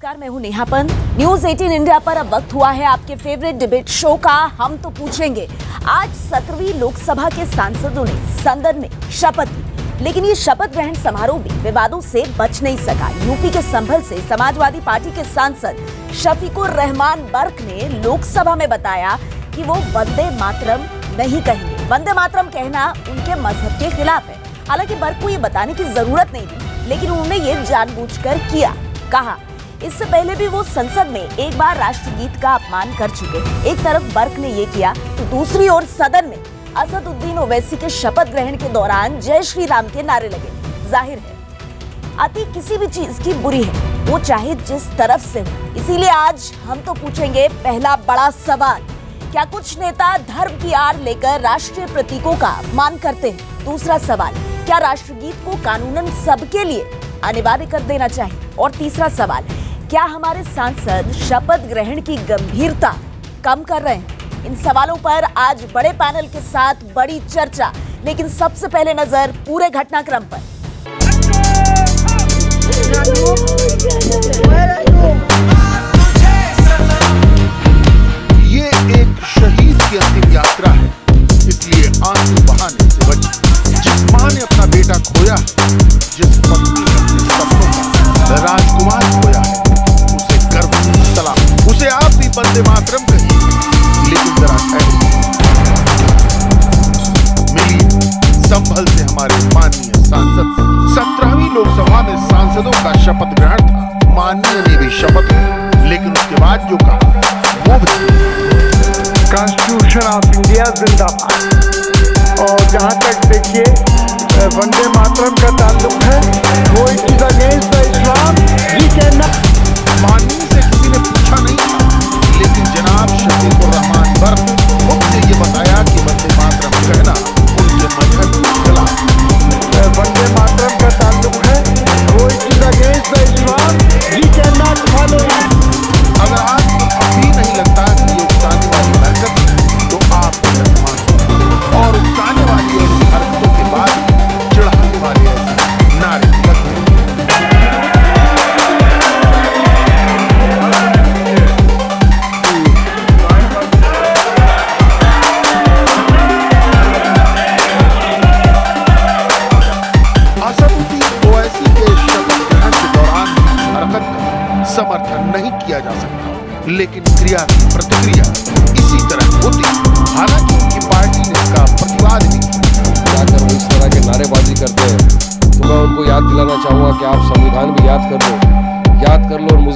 नमस्कार मैं हूं नेहा पंत न्यूज 18 इंडिया पर अब वक्त हुआ है आपके फेवरेट डिबेट शो का हम तो पूछेंगे आज सत्रहवीं लोकसभा के सांसदों ने सदन में शपथ ली लेकिन ये शपथ ग्रहण समारोह भी विवादों से बच नहीं सका यूपी के संभल से समाजवादी पार्टी के सांसद शफीकुर रहमान बर्क ने लोकसभा में बताया कि वो वंदे मातरम नहीं कहेंगे वंदे मातरम कहना उनके मजहब के खिलाफ है हालांकि बर्क को ये बताने की जरूरत नहीं थी लेकिन उन्होंने ये जानबूझकर किया कहा इससे पहले भी वो संसद में एक बार राष्ट्रगीत का अपमान कर चुके एक तरफ बर्क ने ये किया तो दूसरी ओर सदन में असदुद्दीन ओवैसी के शपथ ग्रहण के दौरान जय श्री राम के नारे लगे जाहिर है अति किसी भी चीज की बुरी है वो चाहे जिस तरफ से हो इसीलिए आज हम तो पूछेंगे पहला बड़ा सवाल क्या कुछ नेता धर्म की आड़ लेकर राष्ट्रीय प्रतीकों का अपमान करते हैं दूसरा सवाल क्या राष्ट्रगीत को कानूनन सबके लिए अनिवार्य कर देना चाहिए और तीसरा सवाल क्या हमारे सांसद शपथ ग्रहण की गंभीरता कम कर रहे हैं इन सवालों पर आज बड़े पैनल के साथ बड़ी चर्चा लेकिन सबसे पहले नजर पूरे घटनाक्रम पर ये एक शहीद की अंतिम यात्रा है इसलिए आंसू बहाने से बची जिस मां ने अपना बेटा खोया जिस पत्नी अपने सपनों का राजकुमार खोया है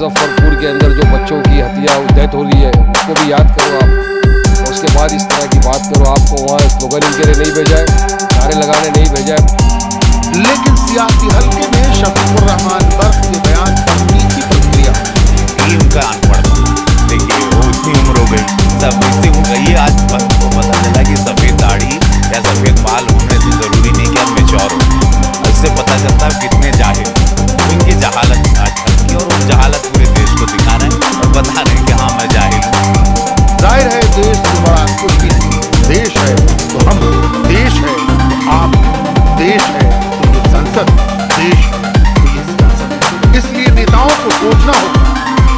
मुजफ्फरपुर के अंदर जो बच्चों की हत्या डेथ हो रही है उसको भी याद करो आप और उसके बाद इस तरह की बात करो आपको वहाँ स्लोगन इनके लिए नहीं भेजा है नारे लगाने नहीं भेजा है लेकिन सियासी हल्के में शफीकुर रहमान बर्फ के बयान तकनीकी प्रक्रिया इनका अनपढ़ देखिए वो इतनी उम्र हो गई सब इससे हो गई है आज को तो पता चला कि सफ़ेद दाढ़ी या सफ़ेद बाल होने से ज़रूरी नहीं कि आप मेच्योर हो इससे पता चलता है कितने जाहिर इनकी जहालत आज की और उस जहालत को दिखा रहे हैं और बता रहे हैं कि हाँ मैं जाहिर हूँ जाहिर है देश से बड़ा कुछ भी नहीं देश है तो हम देश है तो आप देश है तो ये संसद देश तो ये संसद इसलिए नेताओं को सोचना होगा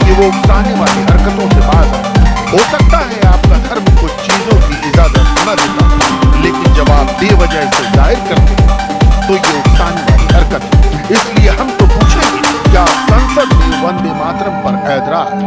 कि वो उकसाने वाली हरकतों से बाहर आए हो सकता है आपका धर्म कुछ चीजों की इजाजत न देता लेकिन जब आप बेवजह से जाहिर करते हैं तो ये उकसाने वाली हरकत इसलिए हम तो वंदे मातरम पर ऐतराज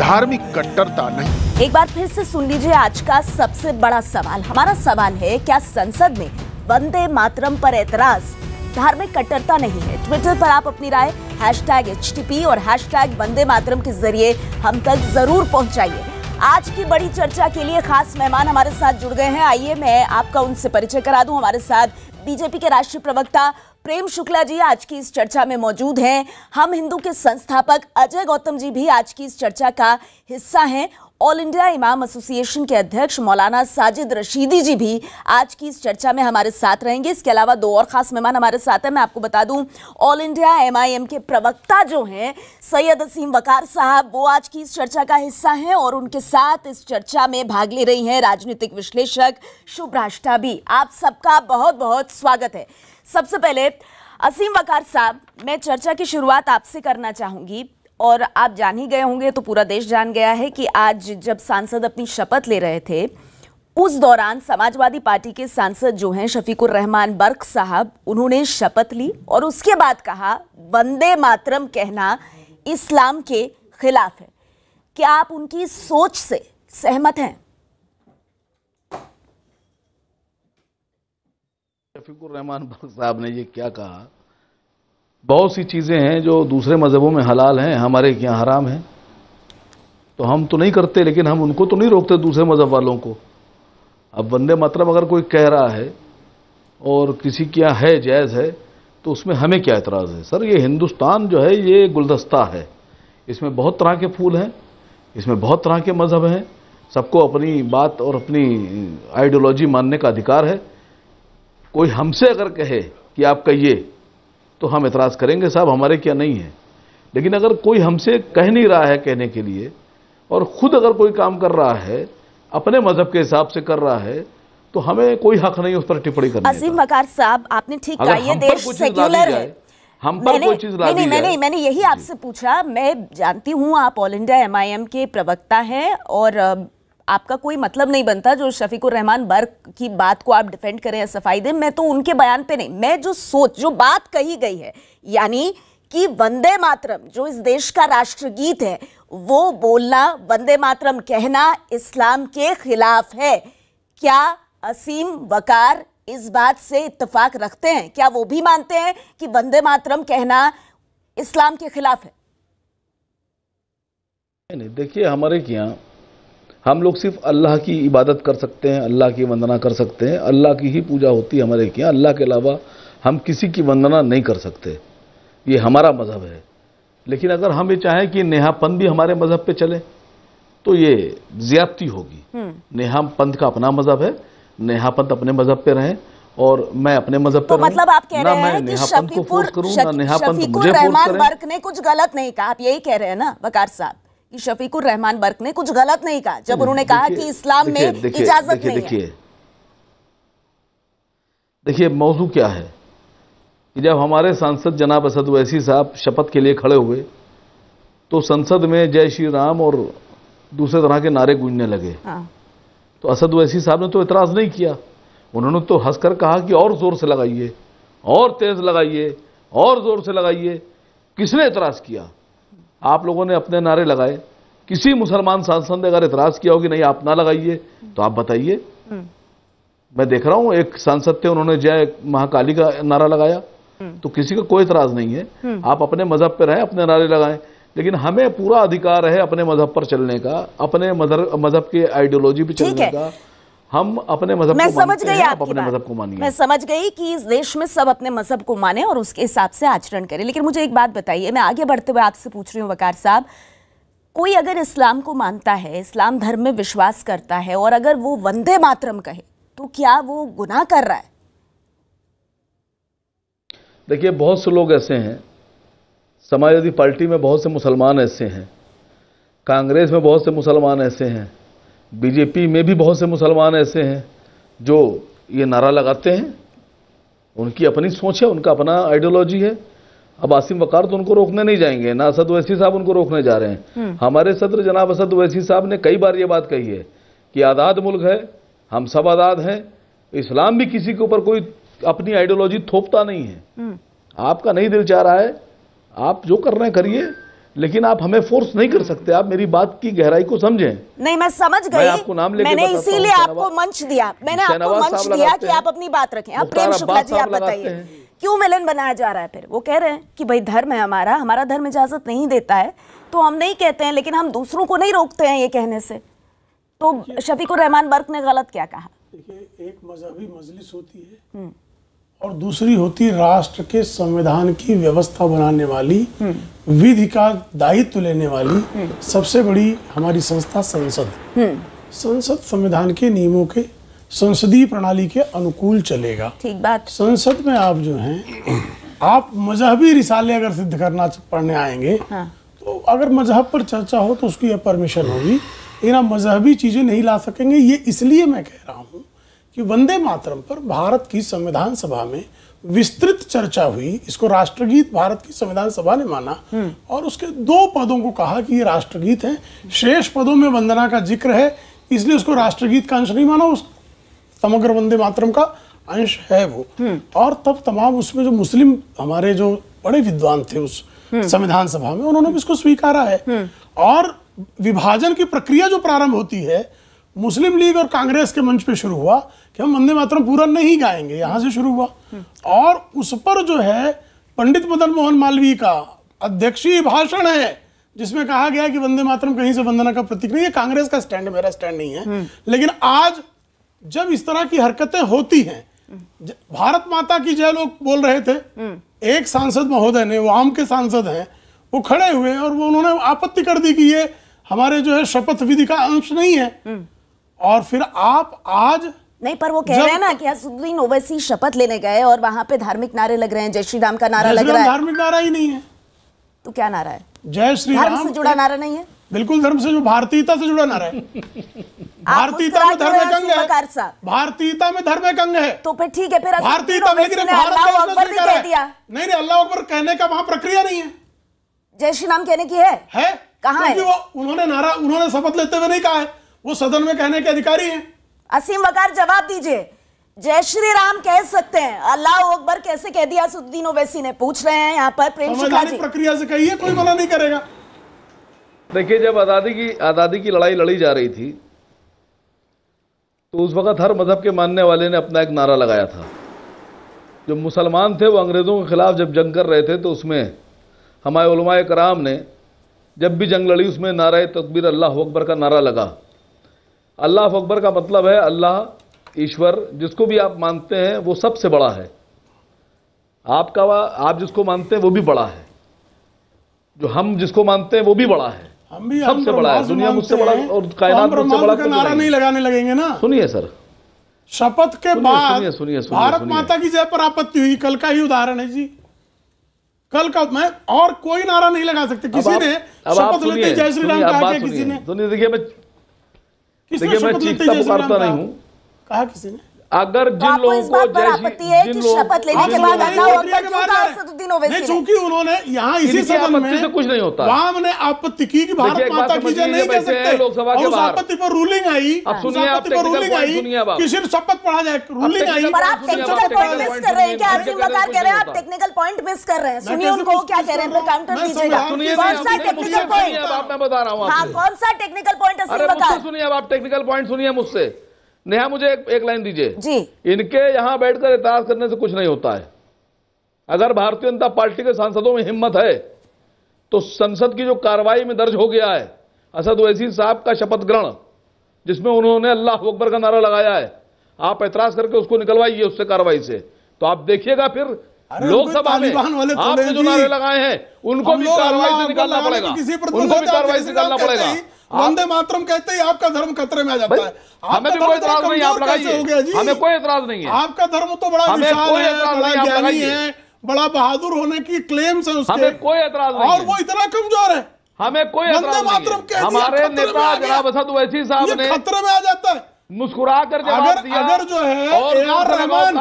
धार्मिक कट्टरता नहीं एक बार फिर से सुन लीजिए आज का सबसे बड़ा सवाल हमारा सवाल है क्या संसद में वंदे मातरम पर ऐतराज धार्मिक कट्टरता नहीं है ट्विटर पर आप अपनी राय हैश टैग एच और हैश टैग वंदे मातरम के जरिए हम तक जरूर पहुंचाइए आज की बड़ी चर्चा के लिए खास मेहमान हमारे साथ जुड़ गए हैं आइए मैं आपका उनसे परिचय करा दूं हमारे साथ बीजेपी के राष्ट्रीय प्रवक्ता प्रेम शुक्ला जी आज की इस चर्चा में मौजूद हैं हम हिंदू के संस्थापक अजय गौतम जी भी आज की इस चर्चा का हिस्सा हैं ऑल इंडिया इमाम एसोसिएशन के अध्यक्ष मौलाना साजिद रशीदी जी भी आज की इस चर्चा में हमारे साथ रहेंगे इसके अलावा दो और ख़ास मेहमान हमारे साथ हैं मैं आपको बता दूं ऑल इंडिया एमआईएम के प्रवक्ता जो हैं सैयद असीम वकार साहब वो आज की इस चर्चा का हिस्सा हैं और उनके साथ इस चर्चा में भाग ले रही हैं राजनीतिक विश्लेषक शुभ्राष्टा भी आप सबका बहुत बहुत स्वागत है सबसे पहले असीम वकार साहब मैं चर्चा की शुरुआत आपसे करना चाहूँगी और आप जान ही गए होंगे तो पूरा देश जान गया है कि आज जब सांसद अपनी शपथ ले रहे थे उस दौरान समाजवादी पार्टी के सांसद जो हैं शफीकुर रहमान बर्क साहब उन्होंने शपथ ली और उसके बाद कहा वंदे मातरम कहना इस्लाम के खिलाफ है क्या आप उनकी सोच से सहमत हैं शफीकुर रहमान बख्श साहब ने ये क्या कहा बहुत सी चीज़ें हैं जो दूसरे मज़हबों में हलाल हैं हमारे यहाँ हराम हैं तो हम तो नहीं करते लेकिन हम उनको तो नहीं रोकते दूसरे मज़हब वालों को अब वंदे मतलब अगर कोई कह रहा है और किसी के यहाँ है जायज़ है तो उसमें हमें क्या एतराज़ है सर ये हिंदुस्तान जो है ये गुलदस्ता है इसमें बहुत तरह के फूल हैं इसमें बहुत तरह के मज़हब हैं सबको अपनी बात और अपनी आइडियोलॉजी मानने का अधिकार है कोई हमसे अगर कहे कि आप कहिए तो हम इतराज करेंगे साहब हमारे क्या नहीं है लेकिन अगर कोई हमसे कह नहीं रहा है कहने के लिए और ख़ुद अगर कोई काम कर रहा है अपने मज़हब के हिसाब से कर रहा है तो हमें कोई हक नहीं उस पर टिप्पणी करने अजीम मकार साहब आपने ठीक कहा ये देश सेक्युलर है हम पर मैंने, कोई चीज नहीं, नहीं मैंने मैंने यही आपसे पूछा मैं जानती हूँ आप ऑल इंडिया एमआईएम के प्रवक्ता हैं और आपका कोई मतलब नहीं बनता जो शफीकुर रहमान बर्क की बात को आप डिफेंड करें या सफाई दें मैं तो उनके बयान पे नहीं मैं जो सोच जो बात कही गई है यानी कि वंदे मातरम जो इस देश का राष्ट्रगीत है वो बोलना वंदे मातरम कहना इस्लाम के खिलाफ है क्या असीम वकार इस बात से इतफाक रखते हैं क्या वो भी मानते हैं कि वंदे मातरम कहना इस्लाम के खिलाफ है नहीं देखिए हमारे यहाँ हम लोग सिर्फ अल्लाह की इबादत कर सकते हैं अल्लाह की वंदना कर सकते हैं अल्लाह की ही पूजा होती है हमारे यहाँ अल्लाह के अलावा हम किसी की वंदना नहीं कर सकते ये हमारा मज़हब है लेकिन अगर हम ये चाहें कि नेहापंथ भी हमारे मज़हब पे चले तो ये ज्यादती होगी हम्म। नेहा पंथ का अपना मज़हब है नेहा पंथ अपने मज़हब पे रहें और मैं अपने मजहब तो पर मतलब आप कह रहे हैं कि शफीपुर शफीकुर रहमान बर्क ने कुछ गलत नहीं कहा आप यही कह रहे हैं ना वकार साहब कि शफीकुर रहमान बर्क ने कुछ गलत नहीं कहा जब उन्होंने कहा कि इस्लाम में इजाजत नहीं देखिए देखिए मौजू क्या है कि जब हमारे सांसद जनाब असद वैसी साहब शपथ के लिए खड़े हुए तो संसद में जय श्री राम और दूसरे तरह के नारे गूंजने लगे हाँ। तो असद वैसी साहब ने तो इतराज़ नहीं किया उन्होंने तो हंसकर कहा कि और ज़ोर से लगाइए और तेज़ लगाइए और ज़ोर से लगाइए किसने इतराज़ किया आप लोगों ने अपने नारे लगाए किसी मुसलमान सांसद ने अगर एतराज किया होगी नहीं आप ना लगाइए तो आप बताइए हम्म। मैं देख रहा हूं एक सांसद थे उन्होंने जय महाकाली का नारा लगाया हम्म। तो किसी का कोई इतराज नहीं है हम्म। आप अपने मजहब पर रहें अपने नारे लगाएं लेकिन हमें पूरा अधिकार है अपने मजहब पर चलने का अपने मजहब के आइडियोलॉजी पर चलने का हम अपने मजहब मैं समझ गई आप अपने मजहब को मानिए मैं समझ गई कि इस देश में सब अपने मजहब को माने और उसके हिसाब से आचरण करें लेकिन मुझे एक बात बताइए मैं आगे बढ़ते हुए आपसे पूछ रही हूँ वकार साहब कोई अगर इस्लाम को मानता है इस्लाम धर्म में विश्वास करता है और अगर वो वंदे मातरम कहे तो क्या वो गुनाह कर रहा है देखिए बहुत से लोग ऐसे हैं समाजवादी पार्टी में बहुत से मुसलमान ऐसे हैं कांग्रेस में बहुत से मुसलमान ऐसे हैं बीजेपी में भी बहुत से मुसलमान ऐसे हैं जो ये नारा लगाते हैं उनकी अपनी सोच है उनका अपना आइडियोलॉजी है अब आसिम वकार तो उनको रोकने नहीं जाएंगे ना असद वैसी साहब उनको रोकने जा रहे हैं हम्म। हमारे सदर जनाब असद वैसी साहब ने कई बार ये बात कही है कि आज़ाद मुल्क है हम सब आज़ाद हैं इस्लाम भी किसी के ऊपर कोई अपनी आइडियोलॉजी थोपता नहीं है हम्म। आपका नहीं दिल चाह रहा है आप जो कर रहे हैं करिए लेकिन आप हमें फोर्स नहीं कर सकते आप मेरी बात की गहराई को समझें नहीं मैं समझ गई मैं आपको नाम मैंने इसीलिए आपको मंच दिया मैंने आपको मंच दिया कि आप अपनी बात रखें आप प्रेम शुक्ला जी आप बताइए क्यों मिलन बनाया जा रहा है फिर वो कह रहे हैं कि भाई धर्म है हमारा हमारा धर्म इजाजत नहीं देता है तो हम नहीं कहते हैं लेकिन हम दूसरों को नहीं रोकते हैं ये कहने से तो शफीकुर रहमान बर्क ने गलत क्या कहा देखिए एक मजहबी मजलिस होती है हम्म। और दूसरी होती राष्ट्र के संविधान की व्यवस्था बनाने वाली हम्म। विधि का दायित्व लेने वाली हम्म। सबसे बड़ी हमारी संस्था संसद हम्म। संसद संविधान के नियमों के संसदीय प्रणाली के अनुकूल चलेगा ठीक बात संसद में आप जो हैं आप मजहबी रिसाले अगर सिद्ध करना पढ़ने आएंगे हाँ। तो अगर मजहब पर चर्चा हो तो उसकी परमिशन होगी लेकिन आप मजहबी चीज़ें नहीं ला सकेंगे ये इसलिए मैं कह रहा हूँ कि वंदे मातरम पर भारत की संविधान सभा में विस्तृत चर्चा हुई इसको राष्ट्रगीत भारत की संविधान सभा ने माना हम्म। और उसके दो पदों को कहा कि ये राष्ट्रगीत है शेष पदों में वंदना का जिक्र है इसलिए उसको राष्ट्रगीत का अंश नहीं माना उस समग्र वंदे मातरम का अंश है वो हम्म। और तब तमाम उसमें जो मुस्लिम हमारे जो बड़े विद्वान थे उस हम्म। संविधान सभा में उन्होंने भी इसको स्वीकारा है और विभाजन की प्रक्रिया जो प्रारंभ होती है मुस्लिम लीग और कांग्रेस के मंच पे शुरू हुआ कि हम वंदे मातरम पूरा नहीं गाएंगे यहाँ से शुरू हुआ और उस पर जो है पंडित मदन मोहन मालवीय का अध्यक्षीय भाषण है जिसमें कहा गया कि वंदे मातरम कहीं से वंदना का प्रतीक नहीं है कांग्रेस का स्टैंड मेरा स्टैंड नहीं है लेकिन आज जब इस तरह की हरकतें होती हैं भारत माता की जय लोग बोल रहे थे एक सांसद महोदय ने वो आम के सांसद हैं वो खड़े हुए और वो उन्होंने आपत्ति कर दी कि ये हमारे जो है शपथ विधि का अंश नहीं है और फिर आप आज नहीं पर वो कह रहे हैं ना कि असुद्दीन ओवैसी शपथ लेने गए और वहां पे धार्मिक नारे लग रहे हैं जय श्री राम का नारा लग रहा है धार्मिक नारा ही नहीं है तो क्या नारा है जय श्री राम से जुड़ा नारा नहीं है बिल्कुल धर्म से जो भारतीयता से जुड़ा नारा है भारतीयता में धर्म एक अंग है भारतीयता में धर्म एक अंग है तो फिर ठीक है फिर भारतीयता में नहीं नहीं अल्लाह अकबर कहने का वहां प्रक्रिया नहीं है जय श्री राम कहने की है कहा है उन्होंने नारा उन्होंने शपथ लेते हुए नहीं कहा है वो सदन में कहने के अधिकारी हैं असीम वकार जवाब दीजिए जय श्री राम कह सकते हैं अल्लाह अकबर कैसे कह दिया सुद्दीन ओवैसी ने पूछ रहे हैं यहाँ पर प्रेम शुक्ला जी प्रक्रिया से कहिए कोई मना नहीं करेगा देखिए जब आज़ादी की आज़ादी की लड़ाई लड़ी जा रही थी तो उस वक्त हर मज़हब के मानने वाले ने अपना एक नारा लगाया था जो मुसलमान थे वो अंग्रेज़ों के ख़िलाफ़ जब जंग कर रहे थे तो उसमें हमारे कराम ने जब भी जंग लड़ी उसमें नारा तकबीर अल्लाह अकबर का नारा लगा अल्लाह अकबर का मतलब है अल्लाह ईश्वर जिसको भी आप मानते हैं वो सबसे बड़ा है आपका वा, आप जिसको मानते हैं वो भी बड़ा है जो हम जिसको मानते हैं वो भी बड़ा है हम भी सबसे बड़ा है दुनिया मुझसे बड़ा और कायनात तो मुझसे बड़ा का नारा नहीं लगाने लगेंगे ना सुनिए सर शपथ के बाद सुनिए भारत माता की जय पर आपत्ति हुई कल का ही उदाहरण है जी कल का मैं और कोई नारा नहीं लगा सकते किसी ने शपथ लेते जय श्री राम कहा किसी ने सुनिए देखिए मैं देखिए मैं चीखता पुकारता नहीं हूँ कहा किसी ने अगर तो जिन लोगों को आपत्ति है कि शपथ लेने के बाद चूंकि उन्होंने यहाँ इसी सदन में से कुछ नहीं होता राम ने आपत्ति की कि भारत माता तो की जय नहीं कह सकते लोकसभा आपत्ति पर रूलिंग आई अब सुनिए पर रूलिंग आई कि सिर्फ शपथ पढ़ा जाए रूलिंग आई पर आप टेक्निकल पॉइंट मिस कर रहे हैं क्या कह रहे हैं आप टेक्निकल पॉइंट मिस कर रहे हैं सुनिए उनको क्या कह रहे हैं काउंटर दीजिएगा हाँ, कौन सा टेक्निकल पॉइंट मैं बता रहा हूँ कौन सा टेक्निकल पॉइंट आप टेक्निकल पॉइंट सुनिए मुझसे नेहा मुझे एक, एक लाइन दीजिए इनके यहाँ बैठकर एतराज करने से कुछ नहीं होता है अगर भारतीय जनता पार्टी के सांसदों में हिम्मत है तो संसद की जो कार्रवाई में दर्ज हो गया है असद वैसी साहब का शपथ ग्रहण जिसमें उन्होंने अल्लाह अकबर का नारा लगाया है आप एतराज करके उसको निकलवाइए उससे कार्रवाई से तो आप देखिएगा फिर लोकसभा में तो आपने जो नारे लगाए हैं उनको तो तो भी कार्रवाई से निकालना पड़ेगा उनको भी कार्रवाई से निकालना पड़ेगा वंदे मातरम कहते ही आपका धर्म खतरे में आ जाता है हमें भी कोई इतराज नहीं आप लगाइए हमें कोई इतराज नहीं है आपका धर्म तो बड़ा विशाल है बड़ा ज्ञानी है बड़ा बहादुर होने की क्लेम्स है उसके हमें कोई इतराज नहीं और वो इतना कमजोर है हमें कोई इतराज नहीं हमारे नेता जनाब असद वैसी साहब ने खतरे में आ जाता है मुस्कुरा कर जवाब दिया अगर जो है ए आर रहमान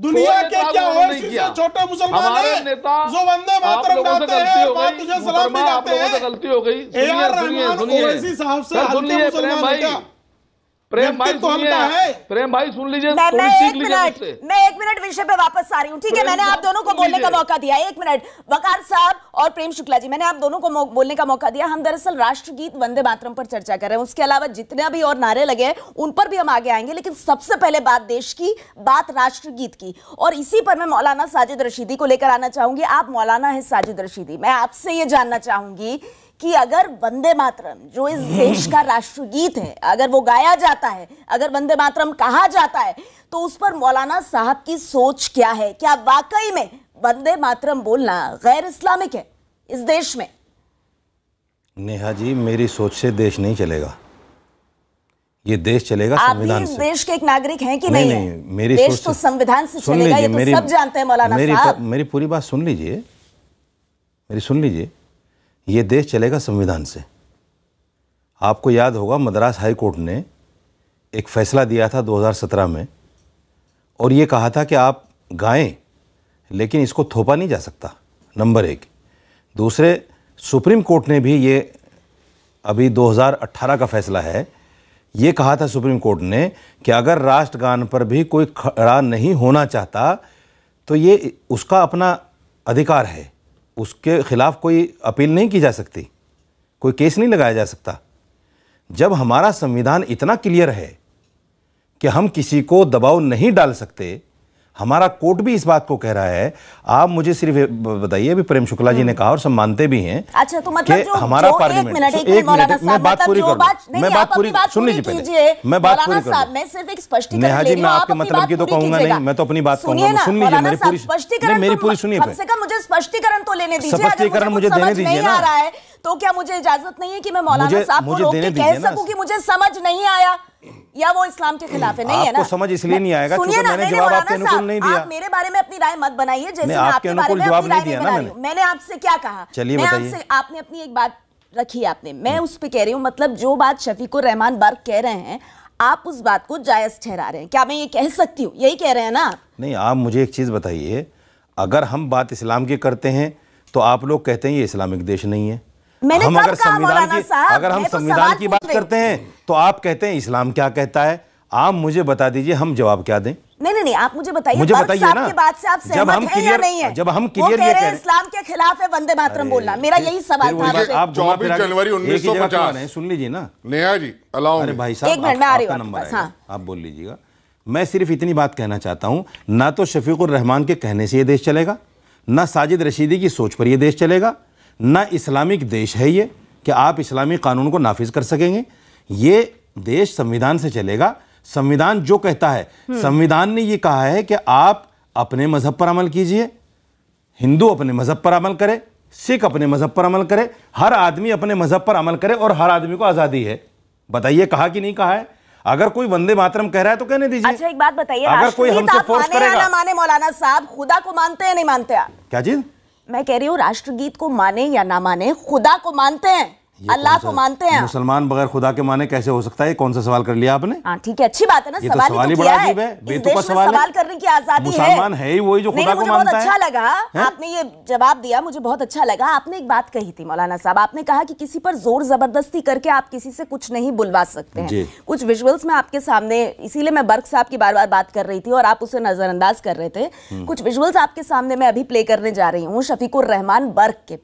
दुनिया के क्या हो छोटे मुसलमान है जो वंदे मातरम गाते हैं बात तुझे सलाम भी गाते हैं गलती हो गई साहब से मुसलमान क्या प्रेम भाई तो हम है प्रेम भाई सुन लीजिए मैं, मैं एक मिनट मैं एक मिनट विषय पे वापस आ रही हूँ ठीक है मैंने आप दोनों को बोलने का मौका दिया एक मिनट वकार साहब और प्रेम शुक्ला जी मैंने आप दोनों को बोलने का मौका दिया हम दरअसल राष्ट्रगीत वंदे मातरम पर चर्चा कर रहे हैं उसके अलावा जितने भी और नारे लगे हैं उन पर भी हम आगे आएंगे लेकिन सबसे पहले बात देश की बात राष्ट्रगीत की और इसी पर मैं मौलाना साजिद रशीदी को लेकर आना चाहूंगी आप मौलाना है साजिद रशीदी मैं आपसे ये जानना चाहूंगी कि अगर वंदे मातरम जो इस हम्म। देश का राष्ट्रगीत है अगर वो गाया जाता है अगर वंदे मातरम कहा जाता है तो उस पर मौलाना साहब की सोच क्या है क्या वाकई में वंदे मातरम बोलना गैर इस्लामिक है इस देश में नेहा जी मेरी सोच से देश नहीं चलेगा ये देश चलेगा आप संविधान से देश के एक नागरिक हैं कि नहीं, नहीं, नहीं मेरी देश सोच तो संविधान से चलेगा ये तो मेरी, सब जानते हैं मौलाना साहब मेरी पूरी बात सुन लीजिए मेरी सुन लीजिए ये देश चलेगा संविधान से आपको याद होगा मद्रास हाई कोर्ट ने एक फ़ैसला दिया था 2017 में और ये कहा था कि आप गाएं लेकिन इसको थोपा नहीं जा सकता नंबर एक दूसरे सुप्रीम कोर्ट ने भी ये अभी 2018 का फैसला है ये कहा था सुप्रीम कोर्ट ने कि अगर राष्ट्रगान पर भी कोई खड़ा नहीं होना चाहता तो ये उसका अपना अधिकार है उसके ख़िलाफ़ कोई अपील नहीं की जा सकती कोई केस नहीं लगाया जा सकता जब हमारा संविधान इतना क्लियर है कि हम किसी को दबाव नहीं डाल सकते हमारा कोर्ट भी इस बात को कह रहा है आप मुझे सिर्फ बताइए अभी प्रेम शुक्ला जी ने कहा और सब मानते भी हैं अच्छा तो मतलब जो, हमारा पार्लियामेंट एक मिनट एक मिनट मैं बात मतलब पूरी करूँ मैं बात पूरी सुन लीजिए पहले मैं बात पूरी करूँ मैं सिर्फ एक स्पष्टीकरण नेहा जी मैं आपके मतलब की तो कहूंगा नहीं मैं तो अपनी बात कहूंगा सुन लीजिए मेरी पूरी स्पष्टीकरण मेरी पूरी सुनिए मुझे स्पष्टीकरण तो लेने दीजिए स्पष्टीकरण मुझे देने दीजिए ना तो क्या मुझे इजाजत नहीं है कि मैं मौलाना साहब को रोक के कह सकूं कि मुझे समझ नहीं आया या वो इस्लाम के खिलाफ है नहीं है ना समझ इसलिए नहीं आएगा सुनिए ना मैंने जवाब आपके अनुकूल नहीं दिया आप मेरे बारे में अपनी राय मत बनाइए जैसे मैं आपके अनुकूल जवाब नहीं दिया ना मैंने मैंने आपसे क्या कहा चलिए बताइए आपने अपनी एक बात रखी आपने मैं उस पर कह रही हूँ मतलब जो बात शफीकुर रहमान बार कह रहे हैं आप उस बात को जायज ठहरा रहे हैं क्या मैं ये कह सकती हूँ यही कह रहे हैं ना नहीं आप मुझे एक चीज़ बताइए अगर हम बात इस्लाम की करते हैं तो आप लोग कहते हैं ये इस्लामिक देश नहीं है मैंने हम अगर संविधान की अगर हम संविधान की बात करते हैं तो आप कहते हैं इस्लाम क्या कहता है आप मुझे बता दीजिए हम जवाब क्या दें नहीं नहीं नहीं आप मुझे बताइए मुझे बताइए ना बात से आप जब हम क्लियर नहीं है जब हम क्लियर रहे हैं इस्लाम के खिलाफ है वंदे मातरम बोलना मेरा यही सवाल था आप चौबीस जनवरी उन्नीस सौ पचास सुन लीजिए ना नया जी अलाउ अरे भाई साहब एक मिनट आ रही हाँ। आप बोल लीजिएगा मैं सिर्फ इतनी बात कहना चाहता हूँ ना तो शफीकुर रहमान के कहने से ये देश चलेगा ना साजिद रशीदी की सोच पर यह देश चलेगा ना इस्लामिक देश है ये कि आप इस्लामी कानून को नाफिज कर सकेंगे ये देश संविधान से चलेगा संविधान जो कहता है हम्म। संविधान ने ये कहा है कि आप अपने मज़हब पर अमल कीजिए हिंदू अपने मज़हब पर अमल करे सिख अपने मज़हब पर अमल करे हर आदमी अपने मज़हब पर अमल करे और हर आदमी को आज़ादी है बताइए कहा कि नहीं कहा है अगर कोई वंदे मातरम कह रहा है तो कहने दीजिए अच्छा एक बात बताइए अगर कोई हमसे फोर्स करेगा माने मौलाना साहब खुदा को मानते हैं नहीं मानते आप क्या चीज़ मैं कह रही हूँ राष्ट्रगीत को माने या ना माने खुदा को मानते हैं अल्लाह को मानते हैं मुसलमान बगैर खुदा के माने कैसे हो सकता है कौन सा सवाल कर लिया आपने हाँ, ठीक है अच्छी बात है ना सवाल तो सवाल ही तो है सवाल सवाल करने की आजादी मुसलमान है ही वही जो खुदा को मानता है अच्छा लगा आपने ये जवाब दिया मुझे बहुत अच्छा लगा आपने एक बात कही थी मौलाना साहब आपने कहा कि किसी पर जोर जबरदस्ती करके आप किसी से कुछ नहीं बुलवा सकते हैं कुछ विजुअल्स में आपके सामने इसीलिए मैं बर्क साहब की बार बार बात कर रही थी और आप उसे नजरअंदाज कर रहे थे हम्म। कुछ विजुअल्स आपके सामने मैं अभी प्ले करने जा रही हूँ शफीकुर रहमान बर्क के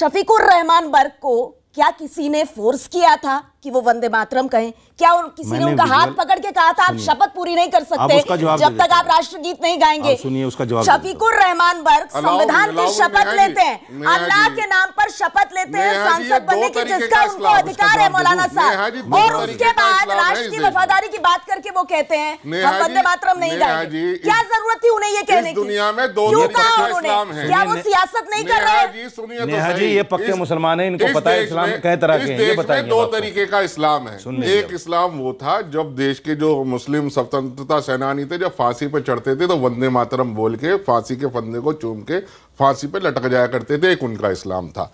शफीकुर रहमान बर्क को क्या किसी ने फोर्स किया था कि वो वंदे मातरम कहें क्या उन किसी ने उनका हाथ पकड़ के कहा था आप शपथ पूरी नहीं कर सकते जब तक आप राष्ट्रगीत नहीं गाएंगे सुनिए उसका जवाब शफीकुर रहमान वर्ग संविधान की शपथ लेते हैं अल्लाह के नाम पर शपथ लेते हैं सांसद बनने की जिसका उनको अधिकार है मौलाना साहब और उसके बाद राष्ट्र की वफादारी की बात करके वो कहते हैं हम वंदे मातरम नहीं गाए क्या जरूरत थी उन्हें ये कहने की दुनिया में दो कहा उन्होंने क्या वो सियासत नहीं कर रहे तो हैं ये पक्के मुसलमान है इनको पता है इस्लाम कह तरह के दो तरीके का इस्लाम है एक इस्लाम वो था जब देश के जो मुस्लिम स्वतंत्रता सेनानी थे जब फांसी पर चढ़ते थे तो वंदे मातरम बोल के फांसी के फंदे को चूम के फांसी पर लटक जाया करते थे एक उनका इस्लाम था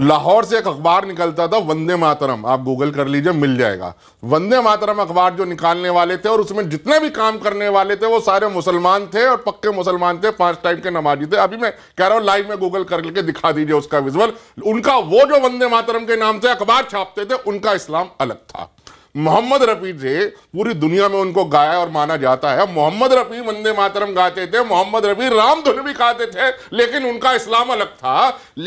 लाहौर से एक अखबार निकलता था वंदे मातरम आप गूगल कर लीजिए मिल जाएगा वंदे मातरम अखबार जो निकालने वाले थे और उसमें जितने भी काम करने वाले थे वो सारे मुसलमान थे और पक्के मुसलमान थे पांच टाइम के नमाजी थे अभी मैं कह रहा हूँ लाइव में गूगल करके दिखा दीजिए उसका विजुअल उनका वो जो वंदे मातरम के नाम से अखबार छापते थे उनका इस्लाम अलग था मोहम्मद रफ़ी थे पूरी दुनिया में उनको गाया और माना जाता है मोहम्मद रफ़ी वंदे मातरम गाते थे मोहम्मद रफ़ी रामधुन भी गाते थे लेकिन उनका इस्लाम अलग था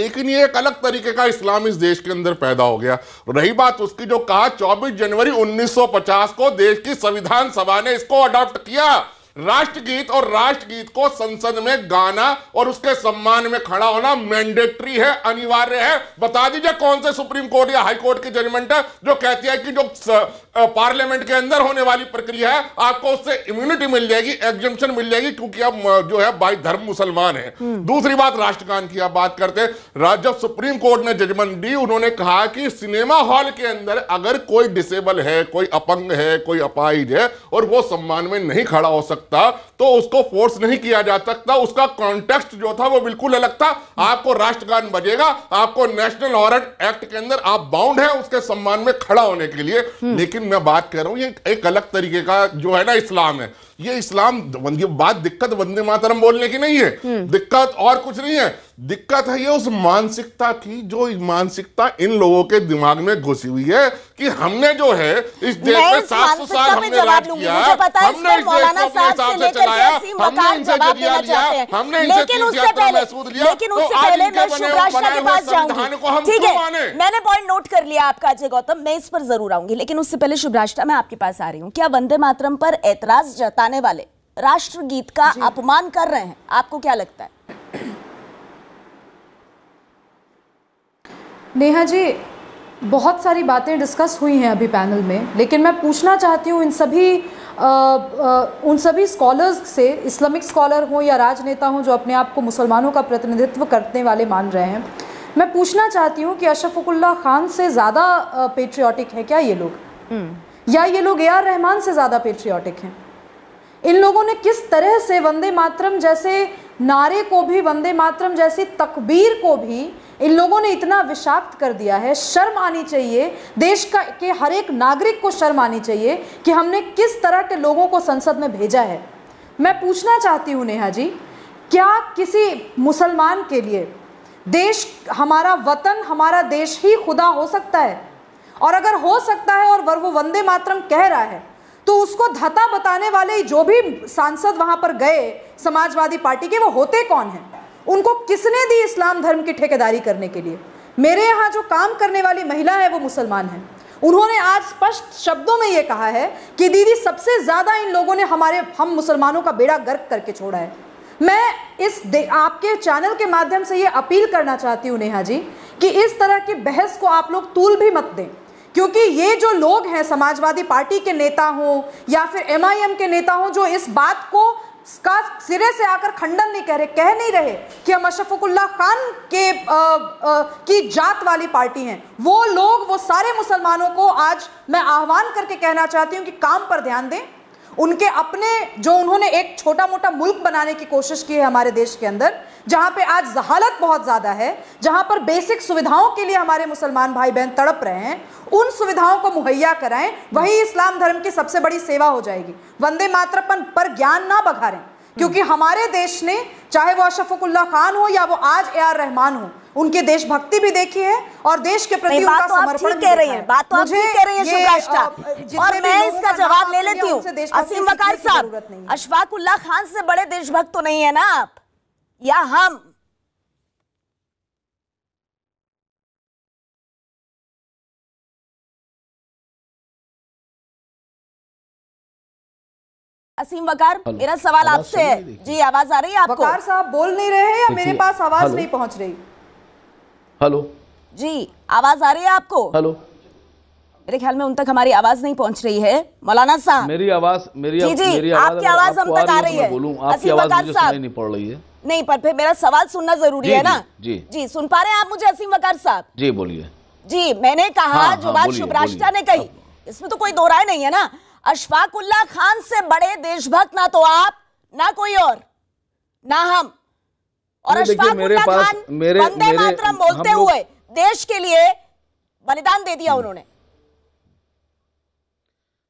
लेकिन ये एक अलग तरीके का इस्लाम इस देश के अंदर पैदा हो गया रही बात उसकी जो कहा चौबीस जनवरी 1950 को देश की संविधान सभा ने इसको अडॉप्ट किया राष्ट्रगीत और राष्ट्रगीत को संसद में गाना और उसके सम्मान में खड़ा होना मैंडेटरी है अनिवार्य है बता दीजिए कौन से सुप्रीम कोर्ट या हाई कोर्ट की जजमेंट है जो कहती है कि जो पार्लियामेंट के अंदर होने वाली प्रक्रिया है आपको उससे इम्यूनिटी मिल जाएगी एग्जिबिशन मिल जाएगी क्योंकि आप जो है बाई धर्म मुसलमान है हम्म। दूसरी बात राष्ट्रगान की आप बात करते जब सुप्रीम कोर्ट ने जजमेंट दी उन्होंने कहा कि सिनेमा हॉल के अंदर अगर कोई डिसेबल है कोई अपंग है कोई अपाइज है और वो सम्मान में नहीं खड़ा हो सकता सकता तो उसको फोर्स नहीं किया जा सकता उसका कॉन्टेक्स्ट जो था वो बिल्कुल अलग था आपको राष्ट्रगान बजेगा आपको नेशनल हॉरर एक्ट के अंदर आप बाउंड है उसके सम्मान में खड़ा होने के लिए लेकिन मैं बात कर रहा हूं ये एक अलग तरीके का जो है ना इस्लाम है ये इस्लाम ये बात दिक्कत वंदे मातरम बोलने की नहीं है हम्म। दिक्कत और कुछ नहीं है दिक्कत है ये उस मानसिकता की जो मानसिकता इन लोगों के दिमाग में घुसी हुई है कि हमने जो है इस देश में सात सौ साल हमने राज किया हमने इस देश को अपने हिसाब से चलाया हमने इनसे जरिया लिया हमने इनसे महसूस लिया तो लेकिन उससे पहले मैं हुए संधान को हम क्यों माने मैंने पॉइंट नोट कर लिया आपका अजय गौतम मैं इस पर जरूर आऊंगी लेकिन उससे पहले शुभ्राष्ट्रा मैं आपके पास आ रही हूँ क्या वंदे मातरम पर ऐतराज जताने गाने वाले राष्ट्रगीत का अपमान कर रहे हैं आपको क्या लगता है नेहा जी बहुत सारी बातें डिस्कस हुई हैं अभी पैनल में लेकिन मैं पूछना चाहती हूँ इन सभी आ, आ, उन सभी स्कॉलर्स से इस्लामिक स्कॉलर हों या राजनेता हों जो अपने आप को मुसलमानों का प्रतिनिधित्व करने वाले मान रहे हैं मैं पूछना चाहती हूँ कि अशफुकुल्ला खान से ज़्यादा पेट्रियाटिक हैं क्या ये लोग हम्म। या ये लोग ए आर रहमान से ज़्यादा पेट्रियाटिक हैं इन लोगों ने किस तरह से वंदे मातरम जैसे नारे को भी वंदे मातरम जैसी तकबीर को भी इन लोगों ने इतना विषाक्त कर दिया है शर्म आनी चाहिए देश का के हर एक नागरिक को शर्म आनी चाहिए कि हमने किस तरह के लोगों को संसद में भेजा है मैं पूछना चाहती हूँ नेहा जी क्या किसी मुसलमान के लिए देश हमारा वतन हमारा देश ही खुदा हो सकता है और अगर हो सकता है और वो वंदे मातरम कह रहा है तो उसको धता बताने वाले जो भी सांसद वहां पर गए समाजवादी पार्टी के वो होते कौन हैं उनको किसने दी इस्लाम धर्म की ठेकेदारी करने के लिए मेरे यहाँ जो काम करने वाली महिला है वो मुसलमान है उन्होंने आज स्पष्ट शब्दों में ये कहा है कि दीदी सबसे ज़्यादा इन लोगों ने हमारे हम मुसलमानों का बेड़ा गर्क करके छोड़ा है मैं इस आपके चैनल के माध्यम से ये अपील करना चाहती हूँ नेहा जी कि इस तरह की बहस को आप लोग तूल भी मत दें क्योंकि ये जो लोग हैं समाजवादी पार्टी के नेता हों या फिर एमआईएम के नेता हों जो इस बात को का सिरे से आकर खंडन नहीं कह रहे कह नहीं रहे कि हम अशफुकुल्ला खान के आ, आ, की जात वाली पार्टी हैं वो लोग वो सारे मुसलमानों को आज मैं आह्वान करके कहना चाहती हूँ कि काम पर ध्यान दें उनके अपने जो उन्होंने एक छोटा मोटा मुल्क बनाने की कोशिश की है हमारे देश के अंदर जहां पे आज जहालत बहुत ज़्यादा है जहां पर बेसिक सुविधाओं के लिए हमारे मुसलमान भाई बहन तड़प रहे हैं उन सुविधाओं को मुहैया कराएं वही इस्लाम धर्म की सबसे बड़ी सेवा हो जाएगी वंदे मातृपन पर ज्ञान ना बघारें क्योंकि हमारे देश ने चाहे वो अशफुल्ला खान हो या वो आज ए आर रहमान हो उनके देशभक्ति भी देखी है और देश के प्रति बात तो आप ठीक कह रही है बात तो आप ठीक कह रही है शुभ्राष्टा और मैं इसका जवाब ले लेती हूँ असीम वकार साहब अशफाक उल्ला खान से बड़े देशभक्त तो नहीं है ना आप या हम असीम वकार मेरा सवाल आपसे है जी आवाज आ रही है आपको वकार साहब बोल नहीं रहे हैं या मेरे पास आवाज नहीं पहुंच रही हेलो जी आवाज आ रही है आपको हेलो मेरे ख्याल में उन तक हमारी आवाज नहीं पहुंच रही है मौलाना साहब मेरी आवाज मेरी जी जी मेरी आपकी आवाज हम तक आ रही तो है असीम वकार साहब नहीं पड़ रही है नहीं पर फिर मेरा सवाल सुनना जरूरी है ना जी जी सुन पा रहे हैं आप मुझे असीम वकार साहब जी बोलिए जी मैंने कहा हाँ, हाँ, जो बात शुभ ने कही इसमें तो कोई दोहराए नहीं है ना अशफाक उल्ला खान से बड़े देशभक्त ना तो आप ना कोई और ना हम और अशफाक उल्ला खान मेरे, मेरे, मात्रम बोलते हुए देश के लिए बलिदान दे दिया उन्होंने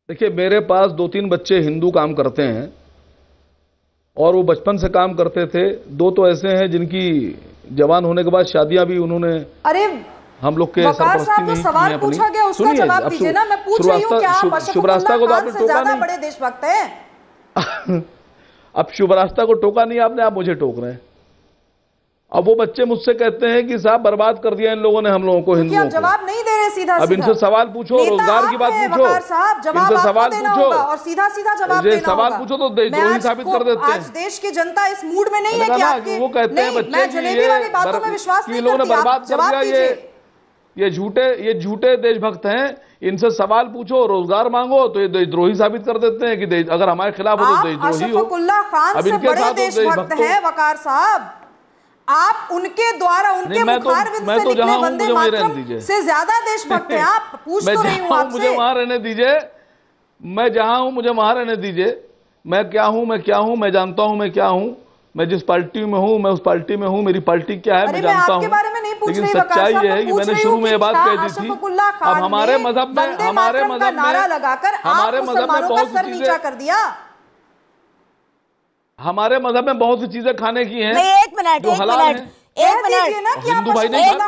देखिए मेरे पास दो तीन बच्चे हिंदू काम करते हैं और वो बचपन से काम करते थे दो तो ऐसे हैं जिनकी जवान होने के बाद शादियां भी उन्होंने अरे हम लोग के तो सवाल पूछा गया उसका जवाब दीजिए ना मैं पूछ रही हूँ क्या आप अशरफुल्लाह खान से ज्यादा बड़े देशभक्त हैं अब शुभरास्ता को टोका नहीं आपने आप मुझे टोक रहे हैं अब वो बच्चे मुझसे कहते हैं कि साहब बर्बाद कर दिया इन लोगों ने हम लोगों को हिंदुओं जवाब नहीं दे रहे सीधा अब इनसे सवाल पूछो रोजगार की बात पूछो इनसे सवाल पूछो और सीधा सीधा जवाब देना सवाल पूछो तो देश ही साबित कर देते हैं देश की जनता इस मूड में नहीं है कि वो कहते हैं बच्चे लोगों ने बर्बाद कर दिया ये ये झूठे ये झूठे देशभक्त हैं इनसे सवाल पूछो रोजगार मांगो तो ये देशद्रोही साबित कर देते हैं कि अगर हमारे खिलाफ हो तो देशद्रोही हो खान देशभक्त हैं वकार साहब आप उनके द्वारा उनके मैं तो, मैं तो जहां हूं मुझे रहने दीजिए से ज्यादा देशभक्त हैं आप पूछ मैं तो रही हूं मुझे वहां रहने दीजिए मैं जहां हूं मुझे वहां रहने दीजिए मैं क्या हूं मैं क्या हूं मैं जानता हूं मैं क्या हूं मैं जिस पार्टी में हूँ मैं उस पार्टी में हूँ मेरी पार्टी क्या है मैं जानता हूँ लेकिन सच्चाई ये है कि मैंने शुरू में ये बात हाँ, कह दी थी अब हमारे मजहब में हमारे मजहब में लगाकर हमारे मजहब में बहुत सी चीजें कर दिया हमारे मजहब में बहुत सी चीजें खाने की हैं एक मिनट एक मिनट एक मिनट एक मिनट एक मिनट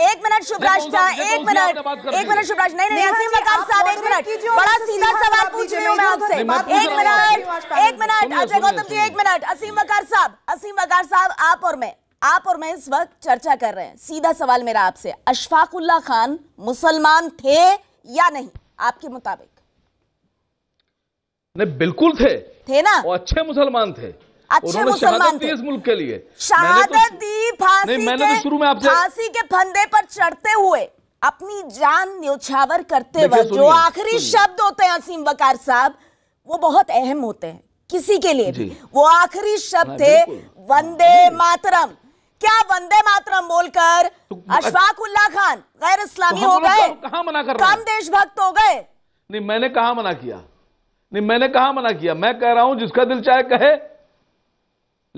एक मिनट एक मिनट नहीं नहीं साहब एक मिनट बड़ा सीधा सवाल पूछ रही हूँ मैं आपसे एक मिनट एक मिनट अजय गौतम जी एक मिनट असीम वकार साहब असीम वकार साहब आप और मैं आप और मैं इस वक्त चर्चा कर रहे हैं सीधा सवाल मेरा आपसे अशफाकुल्ला खान मुसलमान थे या नहीं आपके मुताबिक नहीं बिल्कुल थे थे ना वो अच्छे मुसलमान थे अच्छे मुसलमान थे इस मुल्क के लिए तो शहादत दी फांसी के तो फांसी के फंदे पर चढ़ते हुए अपनी जान न्योछावर करते वक्त जो आखिरी शब्द होते हैं असीम वकार साहब वो बहुत अहम होते हैं किसी के लिए भी वो आखिरी शब्द हाँ, थे वंदे मातरम क्या वंदे मातरम बोलकर तो अशफाक उल्ला खान गैर इस्लामी तो हो गए कहा मना कर कम देशभक्त हो गए नहीं मैंने कहा मना किया नहीं मैंने कहा मना किया मैं कह रहा हूं जिसका दिल चाहे कहे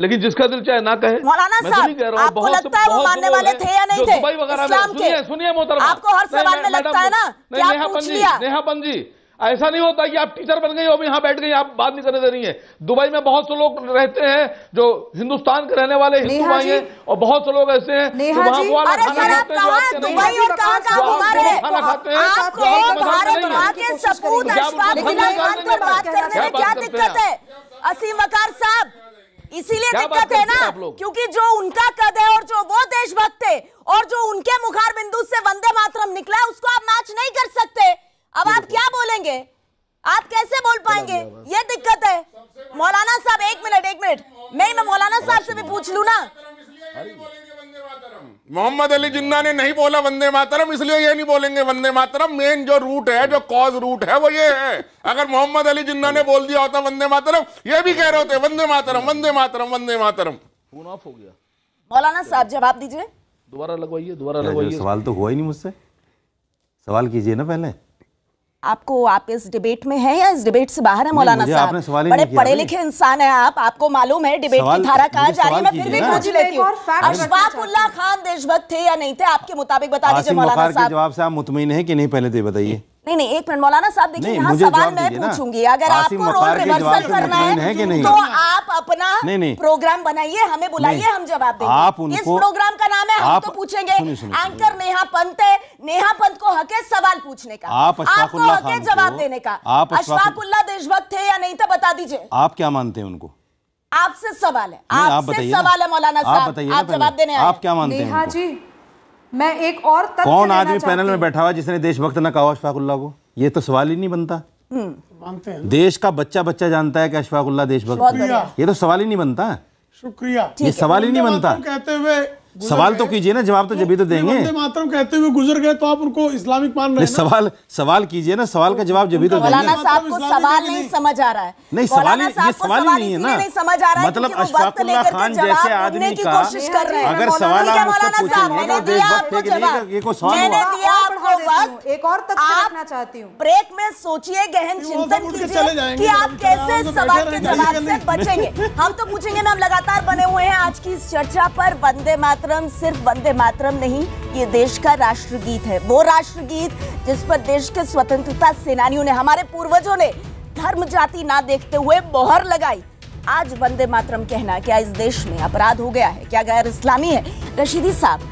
लेकिन जिसका दिल चाहे ना कहे मौलाना तो साहब कह रहा हूं बहुत लगता है वो मानने वाले थे या नहीं थे सुनिए सुनिए मोहतरमा आपको हर सवाल में लगता है ना नेहा पंजी नेहा पंजी ऐसा नहीं होता कि आप टीचर बन गए हो यहाँ बैठ गए आप बात नहीं करने दे रही है दुबई में बहुत से लोग रहते हैं जो हिंदुस्तान के रहने वाले हिंदू भाई हैं और बहुत से लोग ऐसे हैं जो वो वाला खाना खाते हैं दुबई खाना खाते हैं असीम वकार साहब इसीलिए दिक्कत है ना क्योंकि जो उनका कद है और जो वो देशभक्त है और जो उनके मुखार बिंदु से वंदे मातरम निकला उसको आप मैच नहीं कर सकते अब आप क्या बोलेंगे आप कैसे बोल पाएंगे ये दिक्कत है मौलाना साहब एक मिनट एक मिनट मैं मैं मौलाना साहब से भी पूछ लू ना मोहम्मद अली जिन्ना ने नहीं बोला वंदे मातरम इसलिए ये नहीं बोलेंगे वंदे मातरम मेन जो रूट है जो कॉज रूट है वो ये है अगर मोहम्मद अली जिन्ना ने हम्म। बोल दिया होता वंदे मातरम ये भी कह रहे होते वंदे मातरम वंदे मातरम वंदे मातरम फोन ऑफ हो गया मौलाना साहब जवाब दीजिए दोबारा लगवाइए दोबारा लगवाइए सवाल तो हुआ ही नहीं मुझसे सवाल कीजिए ना पहले आपको आप इस डिबेट में है या इस डिबेट से बाहर है मौलाना साहब बड़े पढ़े लिखे इंसान है आप आपको मालूम है डिबेट की धारा कहाँ जा रही है मैं फिर भी पूछ लेती हूँ अशफाकुल्ला खान देशभक्त थे या नहीं थे आपके मुताबिक बता दीजिए मौलाना साहब जवाब से आप मुतमिन है कि नहीं पहले तो बताइए नहीं नहीं एक मिनट मौलाना साहब देखिए यहाँ सवाल मैं पूछूंगी अगर आपको रोल रिवर्सल करना है है नहीं। तो आप अपना नहीं, नहीं। प्रोग्राम बनाइए हमें बुलाइए हम जवाब देंगे आप उनको, इस प्रोग्राम का नाम है हम तो पूछेंगे एंकर नेहा पंत है नेहा पंत को हके सवाल पूछने का आप आपको हके जवाब देने का आप अशफाकुल्ला देशभक्त थे या नहीं था तो बता दीजिए आप क्या मानते हैं उनको आपसे सवाल है आपसे सवाल है मौलाना साहब आप जवाब देने आप क्या मानते हैं नेहा जी मैं एक और तथ्य कौन आदमी पैनल में बैठा हुआ जिसने देशभक्त ना कहा अशफाकुल्ला को ये तो सवाल ही नहीं बनता हम्म। हैं देश का बच्चा बच्चा जानता है कि अशफाकुल्ला देशभक्त ये तो सवाल ही नहीं बनता शुक्रिया ये सवाल ही नहीं बनता कहते हुए सवाल तो कीजिए ना जवाब तो जब तो देंगे मातरम कहते हुए गुजर गए तो आप उनको इस्लामिक मान रहे सवाल सवाल कीजिए ना सवाल का जवाब जब तो देंगे तो सवाल नहीं समझ आ रहा है नहीं सवाल ये सवाल ही नहीं है ना समझ आ रहा है मतलब अशफाकुल्ला खान जैसे आदमी का अगर सवाल आप मुझसे पूछेंगे ये सवाल एक और तक रखना चाहती हूँ ब्रेक में सोचिए गहन चिंतन कीजिए कि आप कैसे सवाल के जवाब से बचेंगे हम तो पूछेंगे ना हम लगातार बने हुए हैं आज की इस चर्चा पर वंदे मातरम मातरम सिर्फ वंदे मातरम नहीं ये देश का राष्ट्रगीत है वो राष्ट्रगीत जिस पर देश के स्वतंत्रता सेनानियों ने हमारे पूर्वजों ने धर्म जाति ना देखते हुए मोहर लगाई आज वंदे मातरम कहना क्या इस देश में अपराध हो गया है क्या गैर इस्लामी है रशीदी साहब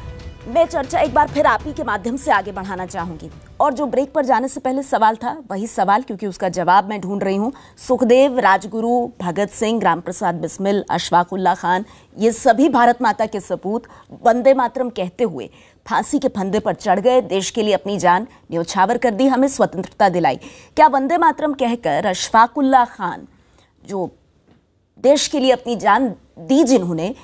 मैं चर्चा एक बार फिर आप ही के माध्यम से आगे बढ़ाना चाहूंगी और जो ब्रेक पर जाने से पहले सवाल था वही सवाल क्योंकि उसका जवाब मैं ढूंढ रही हूँ सुखदेव राजगुरु भगत सिंह राम प्रसाद बिस्मिल उल्ला खान ये सभी भारत माता के सपूत वंदे मातरम कहते हुए फांसी के फंदे पर चढ़ गए देश के लिए अपनी जान न्योछावर कर दी हमें स्वतंत्रता दिलाई क्या वंदे मातरम कहकर उल्ला खान जो देश के लिए अपनी जान दी जिन्होंने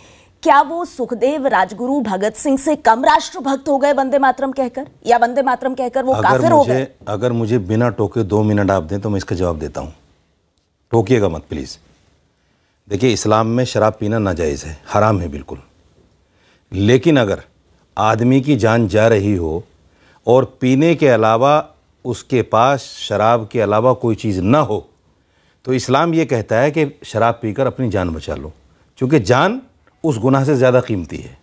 क्या वो सुखदेव राजगुरु भगत सिंह से कम राष्ट्रभक्त हो गए वंदे मातरम कहकर या वंदे मातरम कहकर वो काफिर हो गए अगर मुझे बिना टोके दो मिनट आप दें तो मैं इसका जवाब देता हूँ टोकिएगा मत प्लीज़ देखिए इस्लाम में शराब पीना नाजायज़ है हराम है बिल्कुल लेकिन अगर आदमी की जान जा रही हो और पीने के अलावा उसके पास शराब के अलावा कोई चीज़ ना हो तो इस्लाम ये कहता है कि शराब पीकर अपनी जान बचा लो क्योंकि जान उस गुनाह से ज़्यादा कीमती है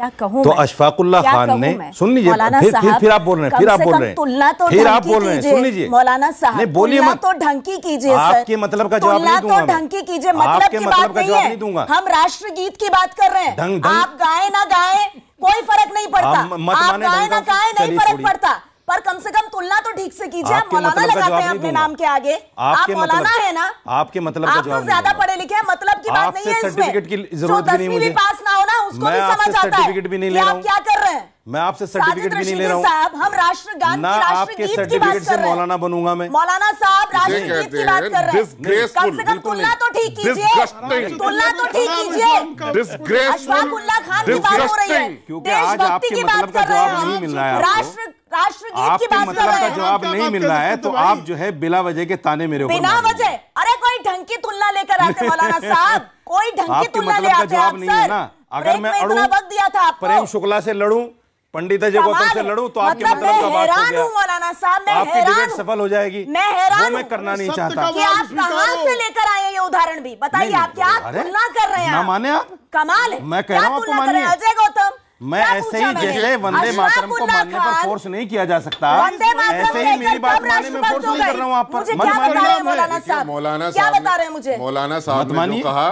क्या तो अशफाकुल्ला खान ने सुन लीजिए फिर, फिर फिर आप बोल रहे हैं फिर आप बोल रहे हैं तो फिर आप बोल रहे हैं सुन लीजिए मौलाना साहब बोलिए मत तो ढंकी कीजिए आपके मतलब का जवाब नहीं तो दूंगा ढंकी कीजिए मतलब आपके मतलब का जवाब नहीं दूंगा हम राष्ट्र गीत की बात कर रहे हैं आप गाए ना गाए कोई फर्क नहीं पड़ता आप गाए ना गाए नहीं फर्क पड़ता पर कम से कम तुलना तो ठीक से कीजिए आप मतलब मौलाना मतलब लगाते हैं अपने नाम के आगे आप मतलब मौलाना है ना आपके मतलब आप तो ज्यादा पढ़े लिखे हैं मतलब की बात नहीं है सर्टिफिकेट की जरूरत भी नहीं पास ना हो ना उसको भी समझ आता है आप क्या कर रहे हैं मैं आपसे सर्टिफिकेट भी नहीं ले रहा हूँ साहब हम राष्ट्रगान ना आपके सर्टिफिकेट से मौलाना बनूंगा मैं मौलाना साहब राष्ट्रगीत की बात कर रहे हैं कम से कम तुलना तो ठीक कीजिए तुलना तो ठीक कीजिए अशफाकुल्ला खान की बात हो रही है क्योंकि आज आपके मतलब का जवाब नहीं मिल रहा है राष्ट्र राष्ट्रगीत की बात मतलब कर जवाब नहीं मिल रहा है तो आप जो है बिला वजह के ताने मेरे बिना वजह अरे कोई ढंग की तुलना लेकर आते मौलाना साहब कोई ढंग की तुलना मतलब ले आते आप सर अगर मैं अड़ू दिया था प्रेम शुक्ला से लड़ू पंडित जी गौतम से लड़ू तो आपके मतलब, मतलब का बात हो गया मौलाना साहब मैं आपकी डिबेट सफल हो जाएगी मैं हैरान मैं करना नहीं चाहता कि आप कहां से लेकर आए ये उदाहरण भी बताइए आप क्या तुलना कर रहे हैं ना माने आप कमाल है मैं कह रहा हूँ आपको मानिए अजय गौतम मैं ऐसे ही जैसे वंदे मातरम को मानने पर फोर्स नहीं किया जा सकता ऐसे ही मेरी बात मानने में फोर्स नहीं कर रहा हूँ आप पर मत मानिए मौलाना साहब मुझे मौलाना साहब ने कहा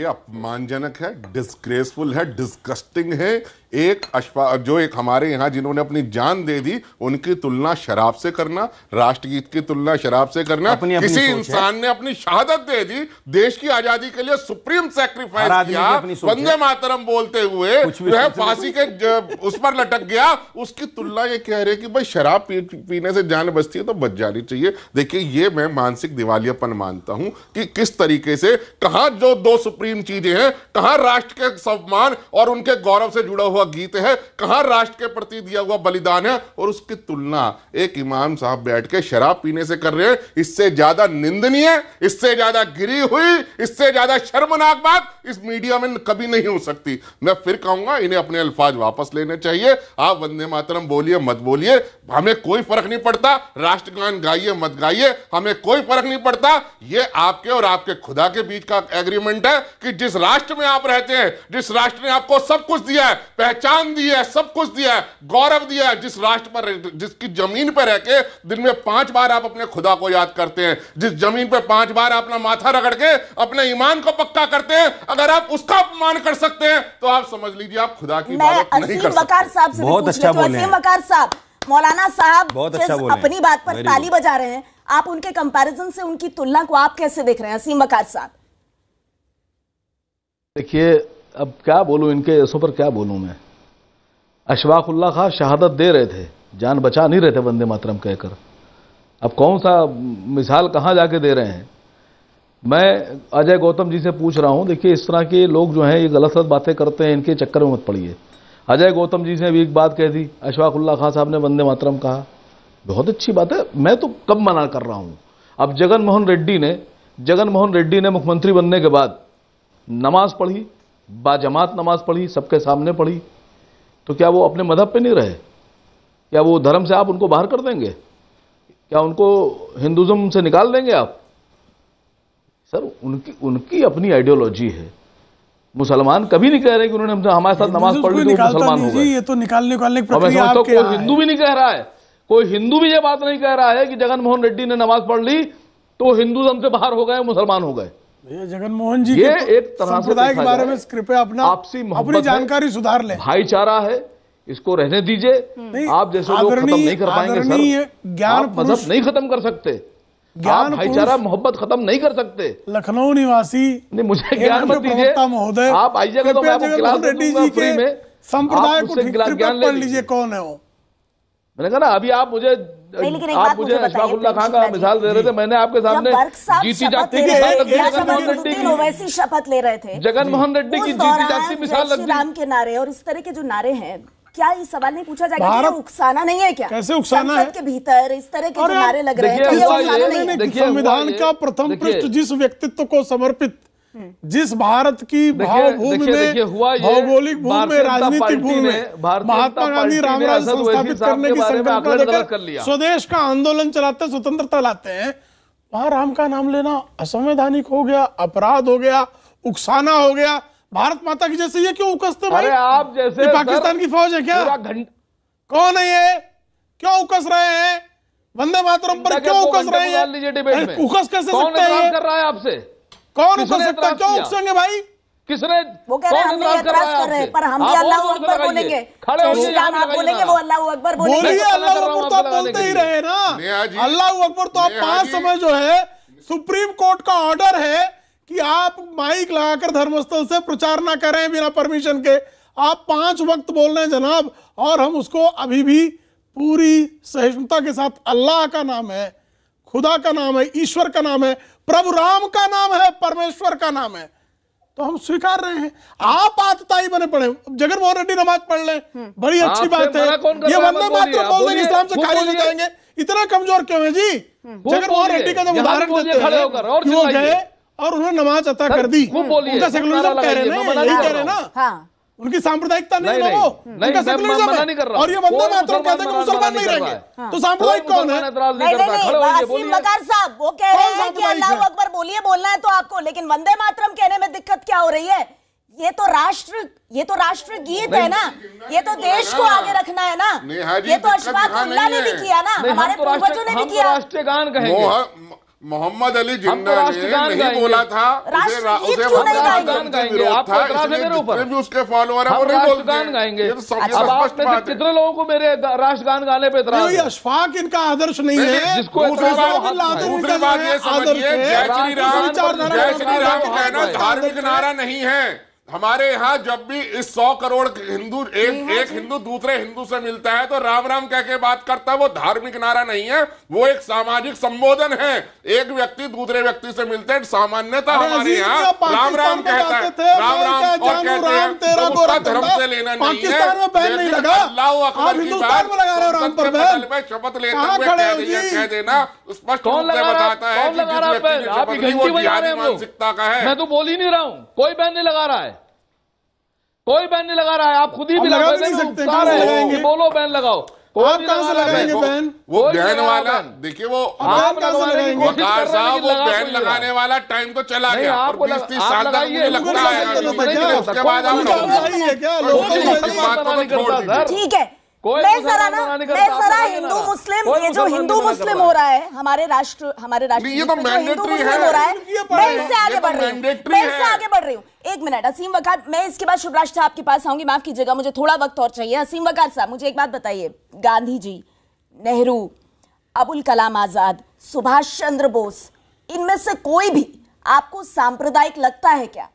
ये अपमानजनक है डिस्ग्रेसफुल है डिस्कस्टिंग है एक अशफा जो एक हमारे यहाँ जिन्होंने अपनी जान दे दी उनकी तुलना शराब से करना राष्ट्रगीत की तुलना शराब से करना अपनी, अपनी किसी इंसान ने अपनी शहादत दे दी देश की आजादी के लिए सुप्रीम सेक्रीफाइस किया वंदे मातरम बोलते हुए जो है फांसी के उस पर लटक गया उसकी तुलना ये कह रहे कि भाई शराब पीने से जान बचती है तो बच जानी चाहिए देखिए ये मैं मानसिक दिवालियापन मानता हूं कि किस तरीके से कहा जो दो सुप्रीम चीजें हैं कहा राष्ट्र के सम्मान और उनके गौरव से जुड़ा हुआ हुआ गीत है कहाँ राष्ट्र के प्रति दिया हुआ बलिदान है और उसकी तुलना एक इमाम साहब बैठ के शराब पीने से कर रहे हैं इससे ज्यादा निंदनीय इससे ज्यादा गिरी हुई इससे ज्यादा शर्मनाक बात इस मीडिया में कभी नहीं हो सकती मैं फिर कहूंगा इन्हें अपने अल्फाज वापस लेने चाहिए आप वंदे मातरम बोलिए मत बोलिए हमें कोई फर्क नहीं पड़ता राष्ट्रगान गाइए मत गाइए हमें कोई फर्क नहीं पड़ता ये आपके और आपके खुदा के बीच का एग्रीमेंट है कि जिस राष्ट्र में आप रहते हैं जिस राष्ट्र ने आपको सब कुछ दिया है पहचान दी है सब कुछ दिया है गौरव दिया है जिस राष्ट्र पर जिसकी जमीन पर रह के दिन में पांच बार आप अपने खुदा को याद करते हैं जिस जमीन पर पांच बार अपना माथा रगड़ के अपने ईमान को पक्का करते हैं अगर आप उसका अपमान कर सकते हैं तो आप समझ लीजिए आप खुदा की नहीं कर सकते बहुत अच्छा बोले वकार साहब मौलाना साहब बहुत अच्छा बोले अपनी बात पर ताली बजा रहे हैं आप उनके कंपैरिजन से उनकी तुलना को आप कैसे देख रहे हैं असीम बकार साहब देखिए अब क्या बोलूँ इनके ऐसों पर क्या बोलूँ मैं अशफाकुल्ला खां शहादत दे रहे थे जान बचा नहीं रहे थे वंदे मातरम कहकर अब कौन सा मिसाल कहाँ जाके दे रहे हैं मैं अजय गौतम जी से पूछ रहा हूँ देखिए इस तरह के लोग जो हैं ये गलत गलत बातें करते हैं इनके चक्कर में मत पड़िए अजय गौतम जी से भी एक बात कह दी अशफाकुल्ला खां साहब ने वंदे मातरम कहा बहुत अच्छी बात है मैं तो कब मना कर रहा हूँ अब जगन मोहन रेड्डी ने जगन मोहन रेड्डी ने मुख्यमंत्री बनने के बाद नमाज पढ़ी बाजमात नमाज पढ़ी सबके सामने पढ़ी तो क्या वो अपने मذहब पे नहीं रहे क्या वो धर्म से आप उनको बाहर कर देंगे क्या उनको हिंदुज़म से निकाल देंगे आप सर उनकी उनकी अपनी आइडियोलॉजी है मुसलमान कभी नहीं कह रहे कि उन्होंने हमारे साथ नमाज पढ़ ली तो मुसलमान हो गए ये तो निकालने निकालने प्रक्रिया कोई हिंदू भी नहीं कह रहा है कोई हिंदू भी ये बात नहीं कह रहा है कि जगनमोहन रेड्डी ने नमाज पढ़ ली तो हिंदुज्म से बाहर हो गए मुसलमान हो गए जगनमोहन जी ये एक तरह से के बारे में कृपया अपना आपसी अपनी जानकारी सुधार ले भाईचारा है इसको रहने दीजिए आप जैसे लोग खत्म नहीं कर पाएंगे सर ज्ञान मजहब नहीं खत्म कर सकते ज्ञान भाईचारा मोहब्बत खत्म नहीं कर सकते लखनऊ निवासी नहीं मुझे ज्ञान मत दीजिए महोदय आप आइएगा तो मैं क्लास संप्रदाय को ज्ञान ले लीजिए कौन है वो मैंने कहा ना अभी आप मुझे आप लेकिन एक बात मुझे बताइए खान का मिसाल दे रहे थे मैंने आपके सामने जीती जाती की ओवैसी शपथ ले रहे थे जगन मोहन रेड्डी की जीती जाती मिसाल राम के नारे और इस तरह के जो नारे हैं क्या ये सवाल नहीं पूछा जाएगा भारत उकसाना नहीं है क्या कैसे उकसाना है के भीतर इस तरह के नारे लग रहे हैं तो संविधान का प्रथम पृष्ठ जिस व्यक्तित्व को समर्पित जिस भारत की भावभूमि में भौगोलिक भूमि में राजनीतिक भूमि में महात्मा गांधी रामराज संस्थापित करने की संकल्प लेकर स्वदेश का आंदोलन चलाते स्वतंत्रता लाते हैं वहां राम का नाम लेना असंवैधानिक हो गया अपराध हो गया उकसाना हो गया भारत माता की जैसे ये क्यों उकसते भाई आप जैसे पाकिस्तान की फौज है क्या कौन है ये क्यों उकस रहे हैं वंदे मातरम पर क्यों उकस रहे हैं उकस कैसे सकता है आपसे कौन उतर सकता क्यों उकसेंगे भाई किसने वो कह रहे हम एतराज कर रहे हैं पर हम भी अल्लाह अकबर बोलेंगे खड़े होइए आप बोलेंगे वो अल्लाह अकबर बोलेंगे अल्लाह अकबर तो आप बोलते ही रहे ना अल्लाह अकबर तो आप पांच समय जो है सुप्रीम कोर्ट का ऑर्डर है कि आप माइक लगाकर धर्मस्थल से प्रचार ना करें बिना परमिशन के आप पांच वक्त बोल रहे हैं जनाब और हम उसको अभी भी पूरी सहिष्णुता के साथ अल्लाह का नाम है खुदा का नाम है ईश्वर का नाम है प्रभु राम का नाम है परमेश्वर का नाम है तो हम स्वीकार रहे हैं आप आतताई बने पड़े जगन मोहन रेड्डी नमाज पढ़ ले हम्म। बड़ी अच्छी बात है ये वंदे मात्र बोल देंगे इस्लाम से खारिज हो जाएंगे इतना कमजोर क्यों है जी हम्म। जगन मोहन रेड्डी का जब तो उदाहरण देते हैं गए और उन्होंने नमाज अता कर दी उनका सेकुलरिज्म कह रहे हैं यही कह रहे ना हाँ। उनकी सांप्रदायिकता नहीं, है वो नहीं, उनका सेकुलरिज्म है नहीं कर रहा और ये बंदे मातरम कहते हैं मुसलमान नहीं रहेंगे तो सांप्रदायिक कौन है नहीं नहीं वसीम बकार साहब वो कह रहे हैं कि अल्लाह अकबर बोलिए बोलना है तो आपको लेकिन वंदे मातरम कहने में दिक्कत क्या हो रही है ये तो राष्ट्र ये तो राष्ट्र गीत है ना ये तो देश हाँ। को आगे रखना है ना ये तो अशफाक ने भी किया ना हमारे तो पूर्वजों ने भी तो किया राष्ट्रीय गान कहेंगे मोहम्मद अली जिन्ना ने नहीं बोला था उसे, रा, उसे था इसलिए भी उसके फॉलोअर हैं गाएंगे अब आप में से कितने लोगों को मेरे राष्ट्रगान गाने पे इतराज है अशफाक इनका आदर्श नहीं है जिसको बात ये समझिए जय श्री राम जय श्री राम कहना धार्मिक नारा नहीं है हमारे यहाँ जब भी इस सौ करोड़ हिंदू एक एक हिंदू दूसरे हिंदू से मिलता है तो राम राम कह के बात करता है वो धार्मिक नारा नहीं है वो एक सामाजिक संबोधन है एक व्यक्ति दूसरे व्यक्ति से मिलते हैं सामान्यता हमारे यहाँ राम राम कहता है राम राम और कहते हैं धर्म से लेना नहीं है अल्लाह अकबर की बात शपथ लेते हुए कह देना स्पष्ट रूप से बताता है कि जिस व्यक्ति की शपथ ली वो जिहादी मानसिकता का है मैं तो बोल ही नहीं रहा हूँ कोई बैन नहीं लगा रहा है कोई बैन नहीं लगा रहा है आप खुद ही भी लगा नहीं सकते लगाएंगे बोलो बैन लगाओ आप कहां से लगाएंगे बैन वो बैन वाला देखिए वो आप कहां से लगाएंगे साहब वो बैन लगाने वाला टाइम को तो चला गया साल तक मुझे लगता है उसके बाद ठीक है मैं सरा ना मैं सरा हिंदू मुस्लिम ये जो हिंदू मुस्लिम हो रहा है हमारे राष्ट्र हमारे राष्ट्र ये तो मैंडेटरी मुस्लिम हो रहा है तो मैं इससे आगे तो बढ़ रही हूँ मैं इससे आगे बढ़ रही हूँ एक मिनट असीम वकार मैं इसके बाद शुभराज शाह आपके पास आऊंगी माफ कीजिएगा मुझे थोड़ा वक्त और चाहिए असीम वकार साहब मुझे एक बात बताइए गांधी जी नेहरू अबुल कलाम आजाद सुभाष चंद्र बोस इनमें से कोई भी आपको सांप्रदायिक लगता है क्या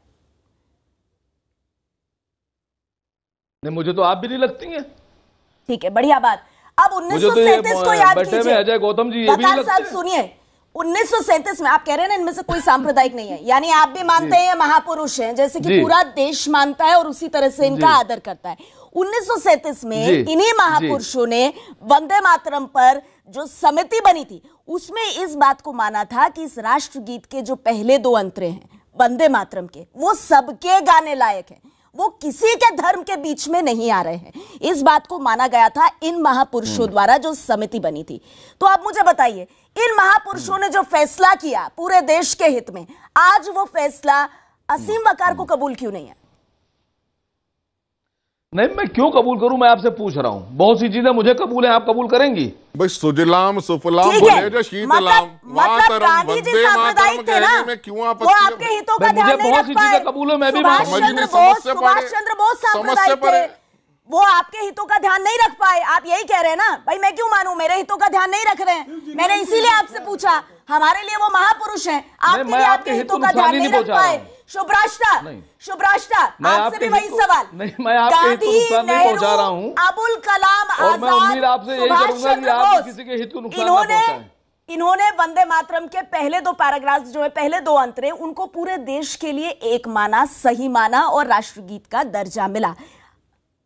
नहीं मुझे तो आप भी नहीं लगती हैं ठीक है बढ़िया बात अब तो उन्नीस तो को याद कीजिए अजय गौतम जी साहब सुनिए उन्नीस में आप कह रहे हैं ना इनमें से कोई सांप्रदायिक नहीं है यानी आप भी मानते हैं महापुरुष हैं जैसे कि पूरा देश मानता है और उसी तरह से इनका आदर करता है उन्नीस में इन्हीं महापुरुषों ने वंदे मातरम पर जो समिति बनी थी उसमें इस बात को माना था कि इस राष्ट्रगीत के जो पहले दो अंतरे हैं वंदे मातरम के वो सबके गाने लायक हैं वो किसी के धर्म के बीच में नहीं आ रहे हैं इस बात को माना गया था इन महापुरुषों हम्म। द्वारा जो समिति बनी थी तो आप मुझे बताइए इन महापुरुषों ने जो फैसला किया पूरे देश के हित में आज वो फैसला असीम हम्म। वकार को हम्म। कबूल क्यों नहीं है नहीं मैं क्यों कबूल करूं मैं आपसे पूछ रहा हूं बहुत सी चीजें मुझे कबूल है आप कबूल करेंगी भाई सुजलाम सुफलाम शीतलाम मतलब, मतलब गांधी जी ना क्यों आप वो आपके हितों का ध्यान नहीं रख पाए कबूल है मैं भी सुभाष चंद्र बोस सांप्रदायिक थे वो आपके हितों का ध्यान नहीं रख पाए आप यही कह रहे हैं ना भाई मैं क्यों मानू मेरे हितों का ध्यान नहीं रख रहे हैं मैंने इसीलिए आपसे पूछा हमारे लिए वो महापुरुष हैं आपके लिए आपके हितों का ध्यान नहीं रख पाए शुभ्राष्टा शुभ्राष्टा आपसे भी वही सवाल तो- नहीं मैं आपके तो पहुंचा रहा अबुल कलाम आजाद आपसे इन्होंने इन्होंने वंदे मातरम के पहले दो पैराग्राफ जो है पहले दो अंतरे उनको पूरे देश के लिए एक माना सही माना और राष्ट्रगीत का दर्जा मिला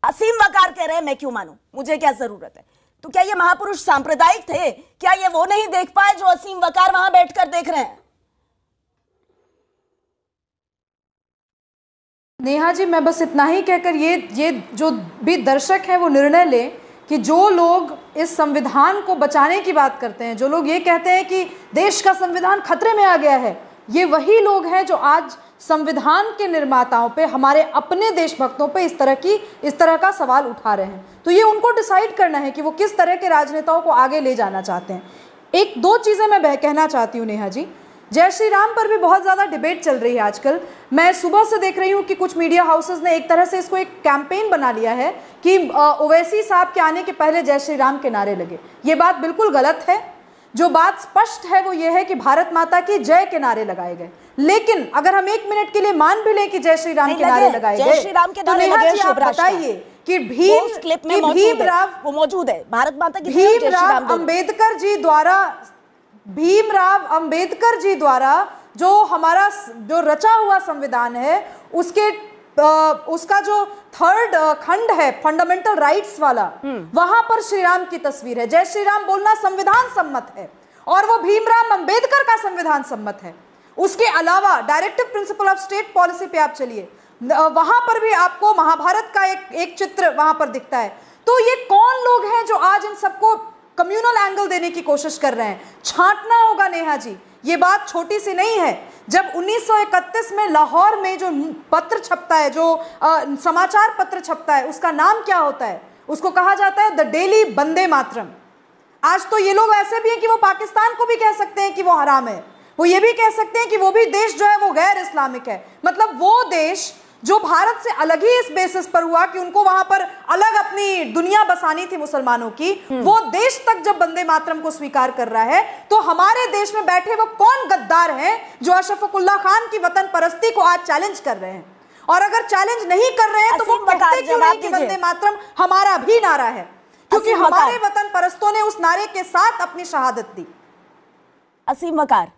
असीम वकार कह रहे हैं मैं क्यों मानू मुझे क्या जरूरत है तो क्या ये महापुरुष सांप्रदायिक थे क्या ये वो नहीं देख पाए जो असीम वकार वहां बैठकर देख रहे हैं नेहा जी मैं बस इतना ही कहकर ये ये जो भी दर्शक हैं वो निर्णय लें कि जो लोग इस संविधान को बचाने की बात करते हैं जो लोग ये कहते हैं कि देश का संविधान खतरे में आ गया है ये वही लोग हैं जो आज संविधान के निर्माताओं पे हमारे अपने देशभक्तों पे इस तरह की इस तरह का सवाल उठा रहे हैं तो ये उनको डिसाइड करना है कि वो किस तरह के राजनेताओं को आगे ले जाना चाहते हैं एक दो चीज़ें मैं कहना चाहती हूँ नेहा जी जय श्री राम पर भी बहुत ज़्यादा डिबेट चल रही है आजकल मैं सुबह से देख रही हूँ कि कुछ मीडिया हाउसेस ने एक तरह से इसको एक कैंपेन बना लिया है कि ओवैसी साहब के आने के पहले जय श्री राम के नारे लगे ये बात बिल्कुल गलत है जो बात स्पष्ट है वो ये है कि भारत माता की जय के नारे लगाए गए लेकिन अगर हम एक मिनट के लिए मान भी लें कि जय श्री राम के नारे लगाए गए जय श्री राम तो आप बताइए कि भीम क्लिप में भीम राव मौजूद है भारत माता की भीम राव अम्बेडकर जी द्वारा भीमराव अंबेडकर जी द्वारा जो हमारा जो रचा हुआ संविधान है उसके आ, उसका जो थर्ड खंड है फंडामेंटल राइट्स वाला हम्म। वहां पर श्रीराम की तस्वीर है जय श्री राम बोलना संविधान सम्मत है और वो भीमराव अंबेडकर का संविधान सम्मत है उसके अलावा directive principle of state policy पे आप चलिए वहां पर भी आपको महाभारत का एक एक चित्र वहां पर दिखता है तो ये कौन लोग हैं जो आज इन सबको कम्युनल एंगल देने की कोशिश कर रहे हैं छांटना होगा नेहा जी ये बात छोटी सी नहीं है जब 1931 में लाहौर में जो पत्र छपता है जो आ, समाचार पत्र छपता है उसका नाम क्या होता है उसको कहा जाता है द डेली बंदे मातरम आज तो ये लोग ऐसे भी हैं कि वो पाकिस्तान को भी कह सकते हैं कि वो हराम है वो ये भी कह सकते हैं कि वो भी देश जो है वो गैर इस्लामिक है मतलब वो देश जो भारत से अलग ही इस बेसिस पर हुआ कि उनको वहां पर अलग अपनी दुनिया बसानी थी मुसलमानों की हम्म। वो देश तक जब बंदे मातरम को स्वीकार कर रहा है तो हमारे देश में बैठे वो कौन गद्दार हैं जो अशफकुल्ला खान की वतन परस्ती को आज चैलेंज कर रहे हैं और अगर चैलेंज नहीं कर रहे हैं तो वो कहते क्यों नहीं कि वंदे मातरम हमारा भी नारा है क्योंकि हमारे वतन परस्तों ने उस नारे के साथ अपनी शहादत दी असीम वकार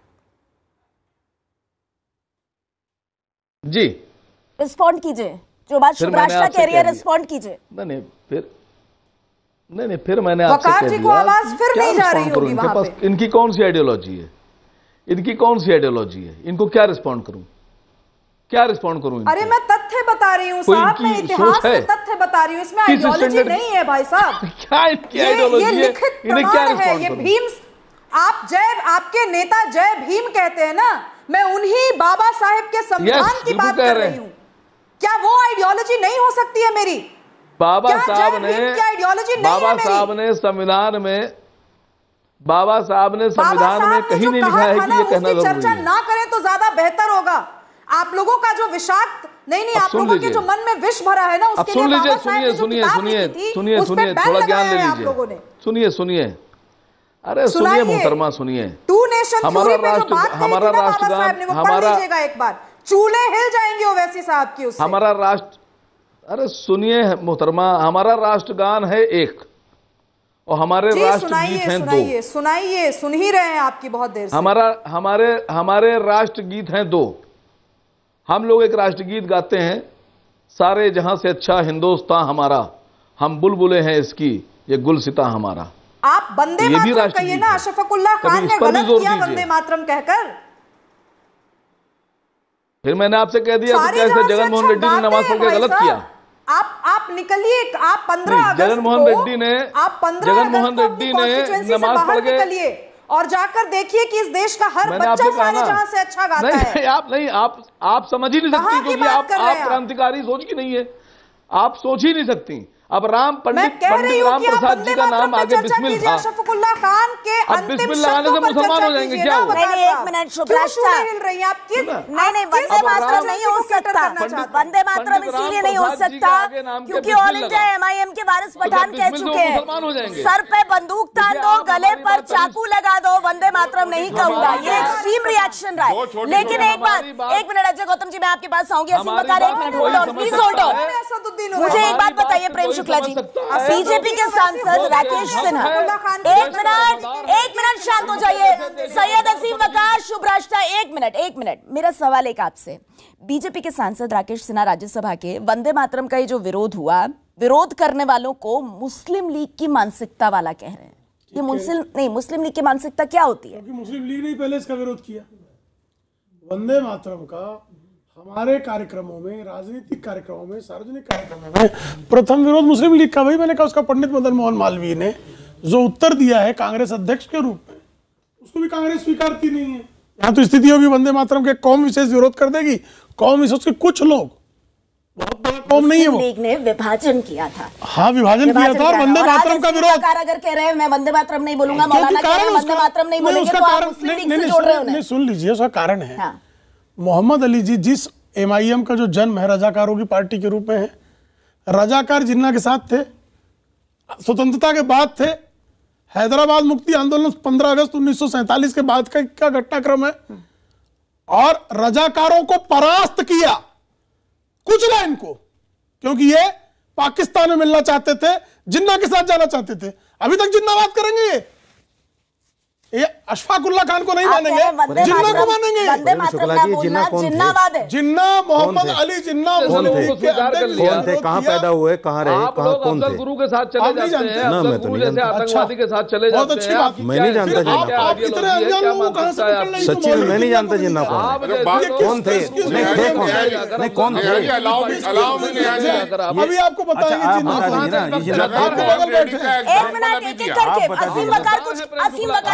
जी रिस्पॉन्ड कीजिए जो बात शुभराष्ट्रा कह रही है रिस्पॉन्ड कीजिए नहीं फिर नहीं नहीं फिर मैंने आपसे जी को आवाज फिर नहीं जा रही होगी वहां पास इनकी कौन सी आइडियोलॉजी है इनकी कौन सी आइडियोलॉजी है इनको क्या रिस्पॉन्ड करूं क्या रिस्पॉन्ड करूं इनको? अरे मैं तथ्य बता रही हूं साहब मैं इतिहास से तथ्य बता रही हूं इसमें आइडियोलॉजी नहीं है भाई साहब क्या इनकी आइडियोलॉजी है इन्हें क्या है ये भीम आप जय आपके नेता जय भीम कहते हैं ना मैं उन्हीं बाबा साहेब के संविधान की बात कर रही हूँ क्या वो आइडियोलॉजी नहीं हो सकती है मेरी बाबा साहब ने आइडियोलॉजी बाबा साहब ने संविधान में बाबा साहब ने संविधान में कहीं नहीं लिखा है कि ये कहना जरूरी चर्चा ना करें तो ज्यादा बेहतर होगा आप लोगों का जो विषाक्त नहीं नहीं आप लोगों के जो मन में विष भरा है ना उसके सुन लीजिए सुनिए सुनिए सुनिए सुनिए सुनिए थोड़ा ज्ञान ले लीजिए सुनिए सुनिए अरे सुनिए मोहतरमा सुनिए टू नेशन हमारा राष्ट्र हमारा राष्ट्रगान हमारा एक बार चूल्हे हिल जाएंगे ओवैसी साहब की उससे हमारा राष्ट्र अरे सुनिए मोहतरमा हमारा राष्ट्रगान है एक और हमारे राष्ट्र गीत हैं दो सुनाइए सुन ही रहे हैं आपकी बहुत देर से। हमारा हमारे हमारे राष्ट्र गीत हैं दो हम लोग एक राष्ट्रगीत गाते हैं सारे जहां से अच्छा हिंदुस्तान हमारा हम बुलबुले हैं इसकी ये गुलसिता हमारा आप बंदे तो मातरम कहिए ना अशफकुल्ला खान ने गलत किया बंदे मातरम कहकर फिर मैंने आपसे कह दिया कि कैसे जगनमोहन अच्छा रेड्डी ने नमाज पढ़ के गलत किया आप आप निकलिए आप पंद्रह जगनमोहन रेड्डी ने आप पंद्रह जगनमोहन रेड्डी ने नमाज पढ़ के निकलिए और जाकर देखिए कि इस देश का हर बच्चा जहां से अच्छा गाता नहीं, है आप नहीं आप आप समझ ही नहीं सकती क्योंकि आप आप क्रांतिकारी सोच की नहीं है आप सोच ही नहीं सकती अब राम पंडित पंडित राम प्रसाद जी का नाम आगे बिस्मिल था हाँ। खान के अब बिस्मिल लगाने से मुसलमान हो जाएंगे क्या नहीं नहीं हो सकता वंदे मातरम इसीलिए नहीं हो सकता सर पे बंदूक था दो गले पर चाकू लगा दो वंदे मातरम नहीं कहूंगा ये एक्सट्रीम रिएक्शन रहा है लेकिन एक बात एक मिनट अजय गौतम जी मैं आपके पास आऊंगी एक मिनट होल्ड ऑन प्लीज मुझे एक बात बताइए प्रेम शुक्ला जी तो बीजेपी के सांसद राकेश सिन्हा एक मिनट एक मिनट शांत हो जाइए सैयद असीम वकार शुभ्राष्टा एक मिनट एक मिनट मेरा सवाल एक आपसे बीजेपी के सांसद राकेश सिन्हा राज्यसभा के वंदे मातरम का ये जो विरोध हुआ विरोध करने वालों को मुस्लिम लीग की मानसिकता वाला कह रहे हैं ये मुस्लिम नहीं मुस्लिम लीग की मानसिकता क्या होती है मुस्लिम लीग ने पहले इसका विरोध किया वंदे मातरम का हमारे कार्यक्रमों में राजनीतिक कार्यक्रमों में सार्वजनिक कार्यक्रमों में प्रथम विरोध मुस्लिम लीग का भाई मैंने कहा उसका पंडित मदन मोहन मालवीय ने जो उत्तर दिया है कांग्रेस अध्यक्ष के रूप में उसको भी कांग्रेस स्वीकारती नहीं है यहाँ तो स्थिति होगी वंदे मातरम के कौम विशेष विरोध कर देगी कौम विशेष के कुछ लोग बहुत बड़ा कौम नहीं है वो लीग ने विभाजन किया था हाँ विभाजन, किया था और वंदे मातरम का विरोध अगर कह रहे हैं मैं वंदे मातरम नहीं बोलूंगा मौलाना कह रहे हैं वंदे मातरम नहीं बोलेंगे तो आप मुस्लिम लीग से जोड़ रहे हो नहीं सुन लीजिए उसका कारण है हाँ। मोहम्मद अली जी जिस एम का जो जन्म है रजाकारों की पार्टी के रूप में है रजाकार जिन्ना के साथ थे स्वतंत्रता के बाद थे हैदराबाद मुक्ति आंदोलन 15 अगस्त 1947 के बाद का, क्या घटनाक्रम है और रजाकारों को परास्त किया ना इनको क्योंकि ये पाकिस्तान में मिलना चाहते थे जिन्ना के साथ जाना चाहते थे अभी तक जिन्ना बात करेंगे ये ये अशफाकुल्ला खान को नहीं मानेंगे जिन्ना को मानेंगे जिन्ना मोहम्मद अली जिन्ना कौन थे कहाँ पैदा हुए कहाँ रहे कहाँ कौन थे गुरु के साथ चले जाते हैं ना मैं तो नहीं जानता अच्छा के साथ चले जाते हैं मैं नहीं जानता जिन्ना तो सच्ची मैं नहीं जानता जिन्ना कौन कौन थे नहीं कौन नहीं अच्छा, अच्छा, कौन थे अभी आपको बताएंगे जिन्ना कौन थे आप बता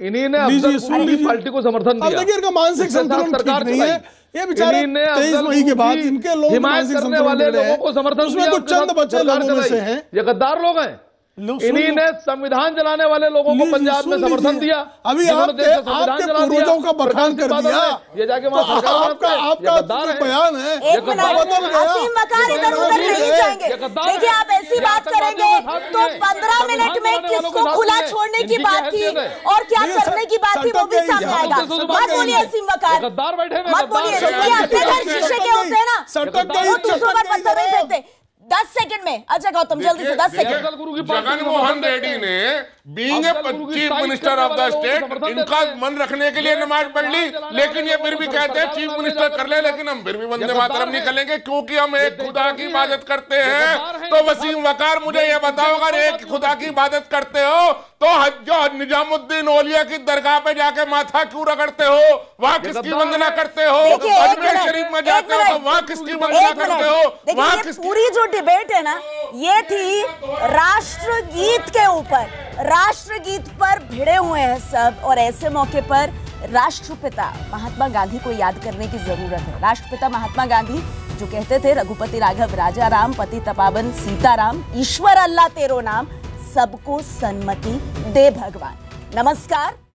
इन्हीं ने लीजिए पार्टी को समर्थन दिया देखिए इनका मानसिक संतुलन सरकार नहीं है ये बेचारे तेईस मई के बाद इनके लोग मानसिक संतुलन वाले लोगों को समर्थन उसमें कुछ चंद बच्चे लोगों में से हैं ये गद्दार लोग हैं इन्हीं ने संविधान जलाने वाले लोगों को पंजाब में समर्थन दिया अभी आपके, आपके पूर्वजों का बखान कर दिया ये जाके तो आपका आपका बयान है देखिए आप ऐसी बात करेंगे तो मिनट में किसको खुला छोड़ने की बात थी और क्या करने की बात थी वो भी सामने आएगा मत बोलिए असीम वकार मत बोलिए अपने घर शीशे के होते हैं ना नहीं दस सेकंड में अच्छा गौतम जल्दी से दस सेकंड जगन मोहन रेड्डी ने being chief minister of the state इनका मन रखने के लिए नमाज पढ़ ली लेकिन ये फिर भी कहते हैं चीफ मिनिस्टर कर ले लेकिन हम फिर भी वंदे मातरम नहीं करेंगे क्योंकि हम एक खुदा की इबादत करते हैं तो वसीम वकार मुझे ये बताओ अगर एक खुदा की इबादत करते हो तो जो निजामुद्दीन ओलिया की दरगाह पे जाके माथा क्यों रगड़ते हो वहाँ किसकी वंदना करते हो अजमेर शरीफ में जाते हो वहाँ किसकी वंदना करते हो वहाँ पूरी जो डिबेट है ना ये थी राष्ट्र गीत के ऊपर राष्ट्र गीत पर भिड़े हुए हैं सब और ऐसे मौके पर राष्ट्रपिता महात्मा गांधी को याद करने की जरूरत है राष्ट्रपिता महात्मा गांधी जो कहते थे रघुपति राघव राजा राम पति तपावन सीताराम ईश्वर अल्लाह तेरो नाम सबको सन्मति दे भगवान नमस्कार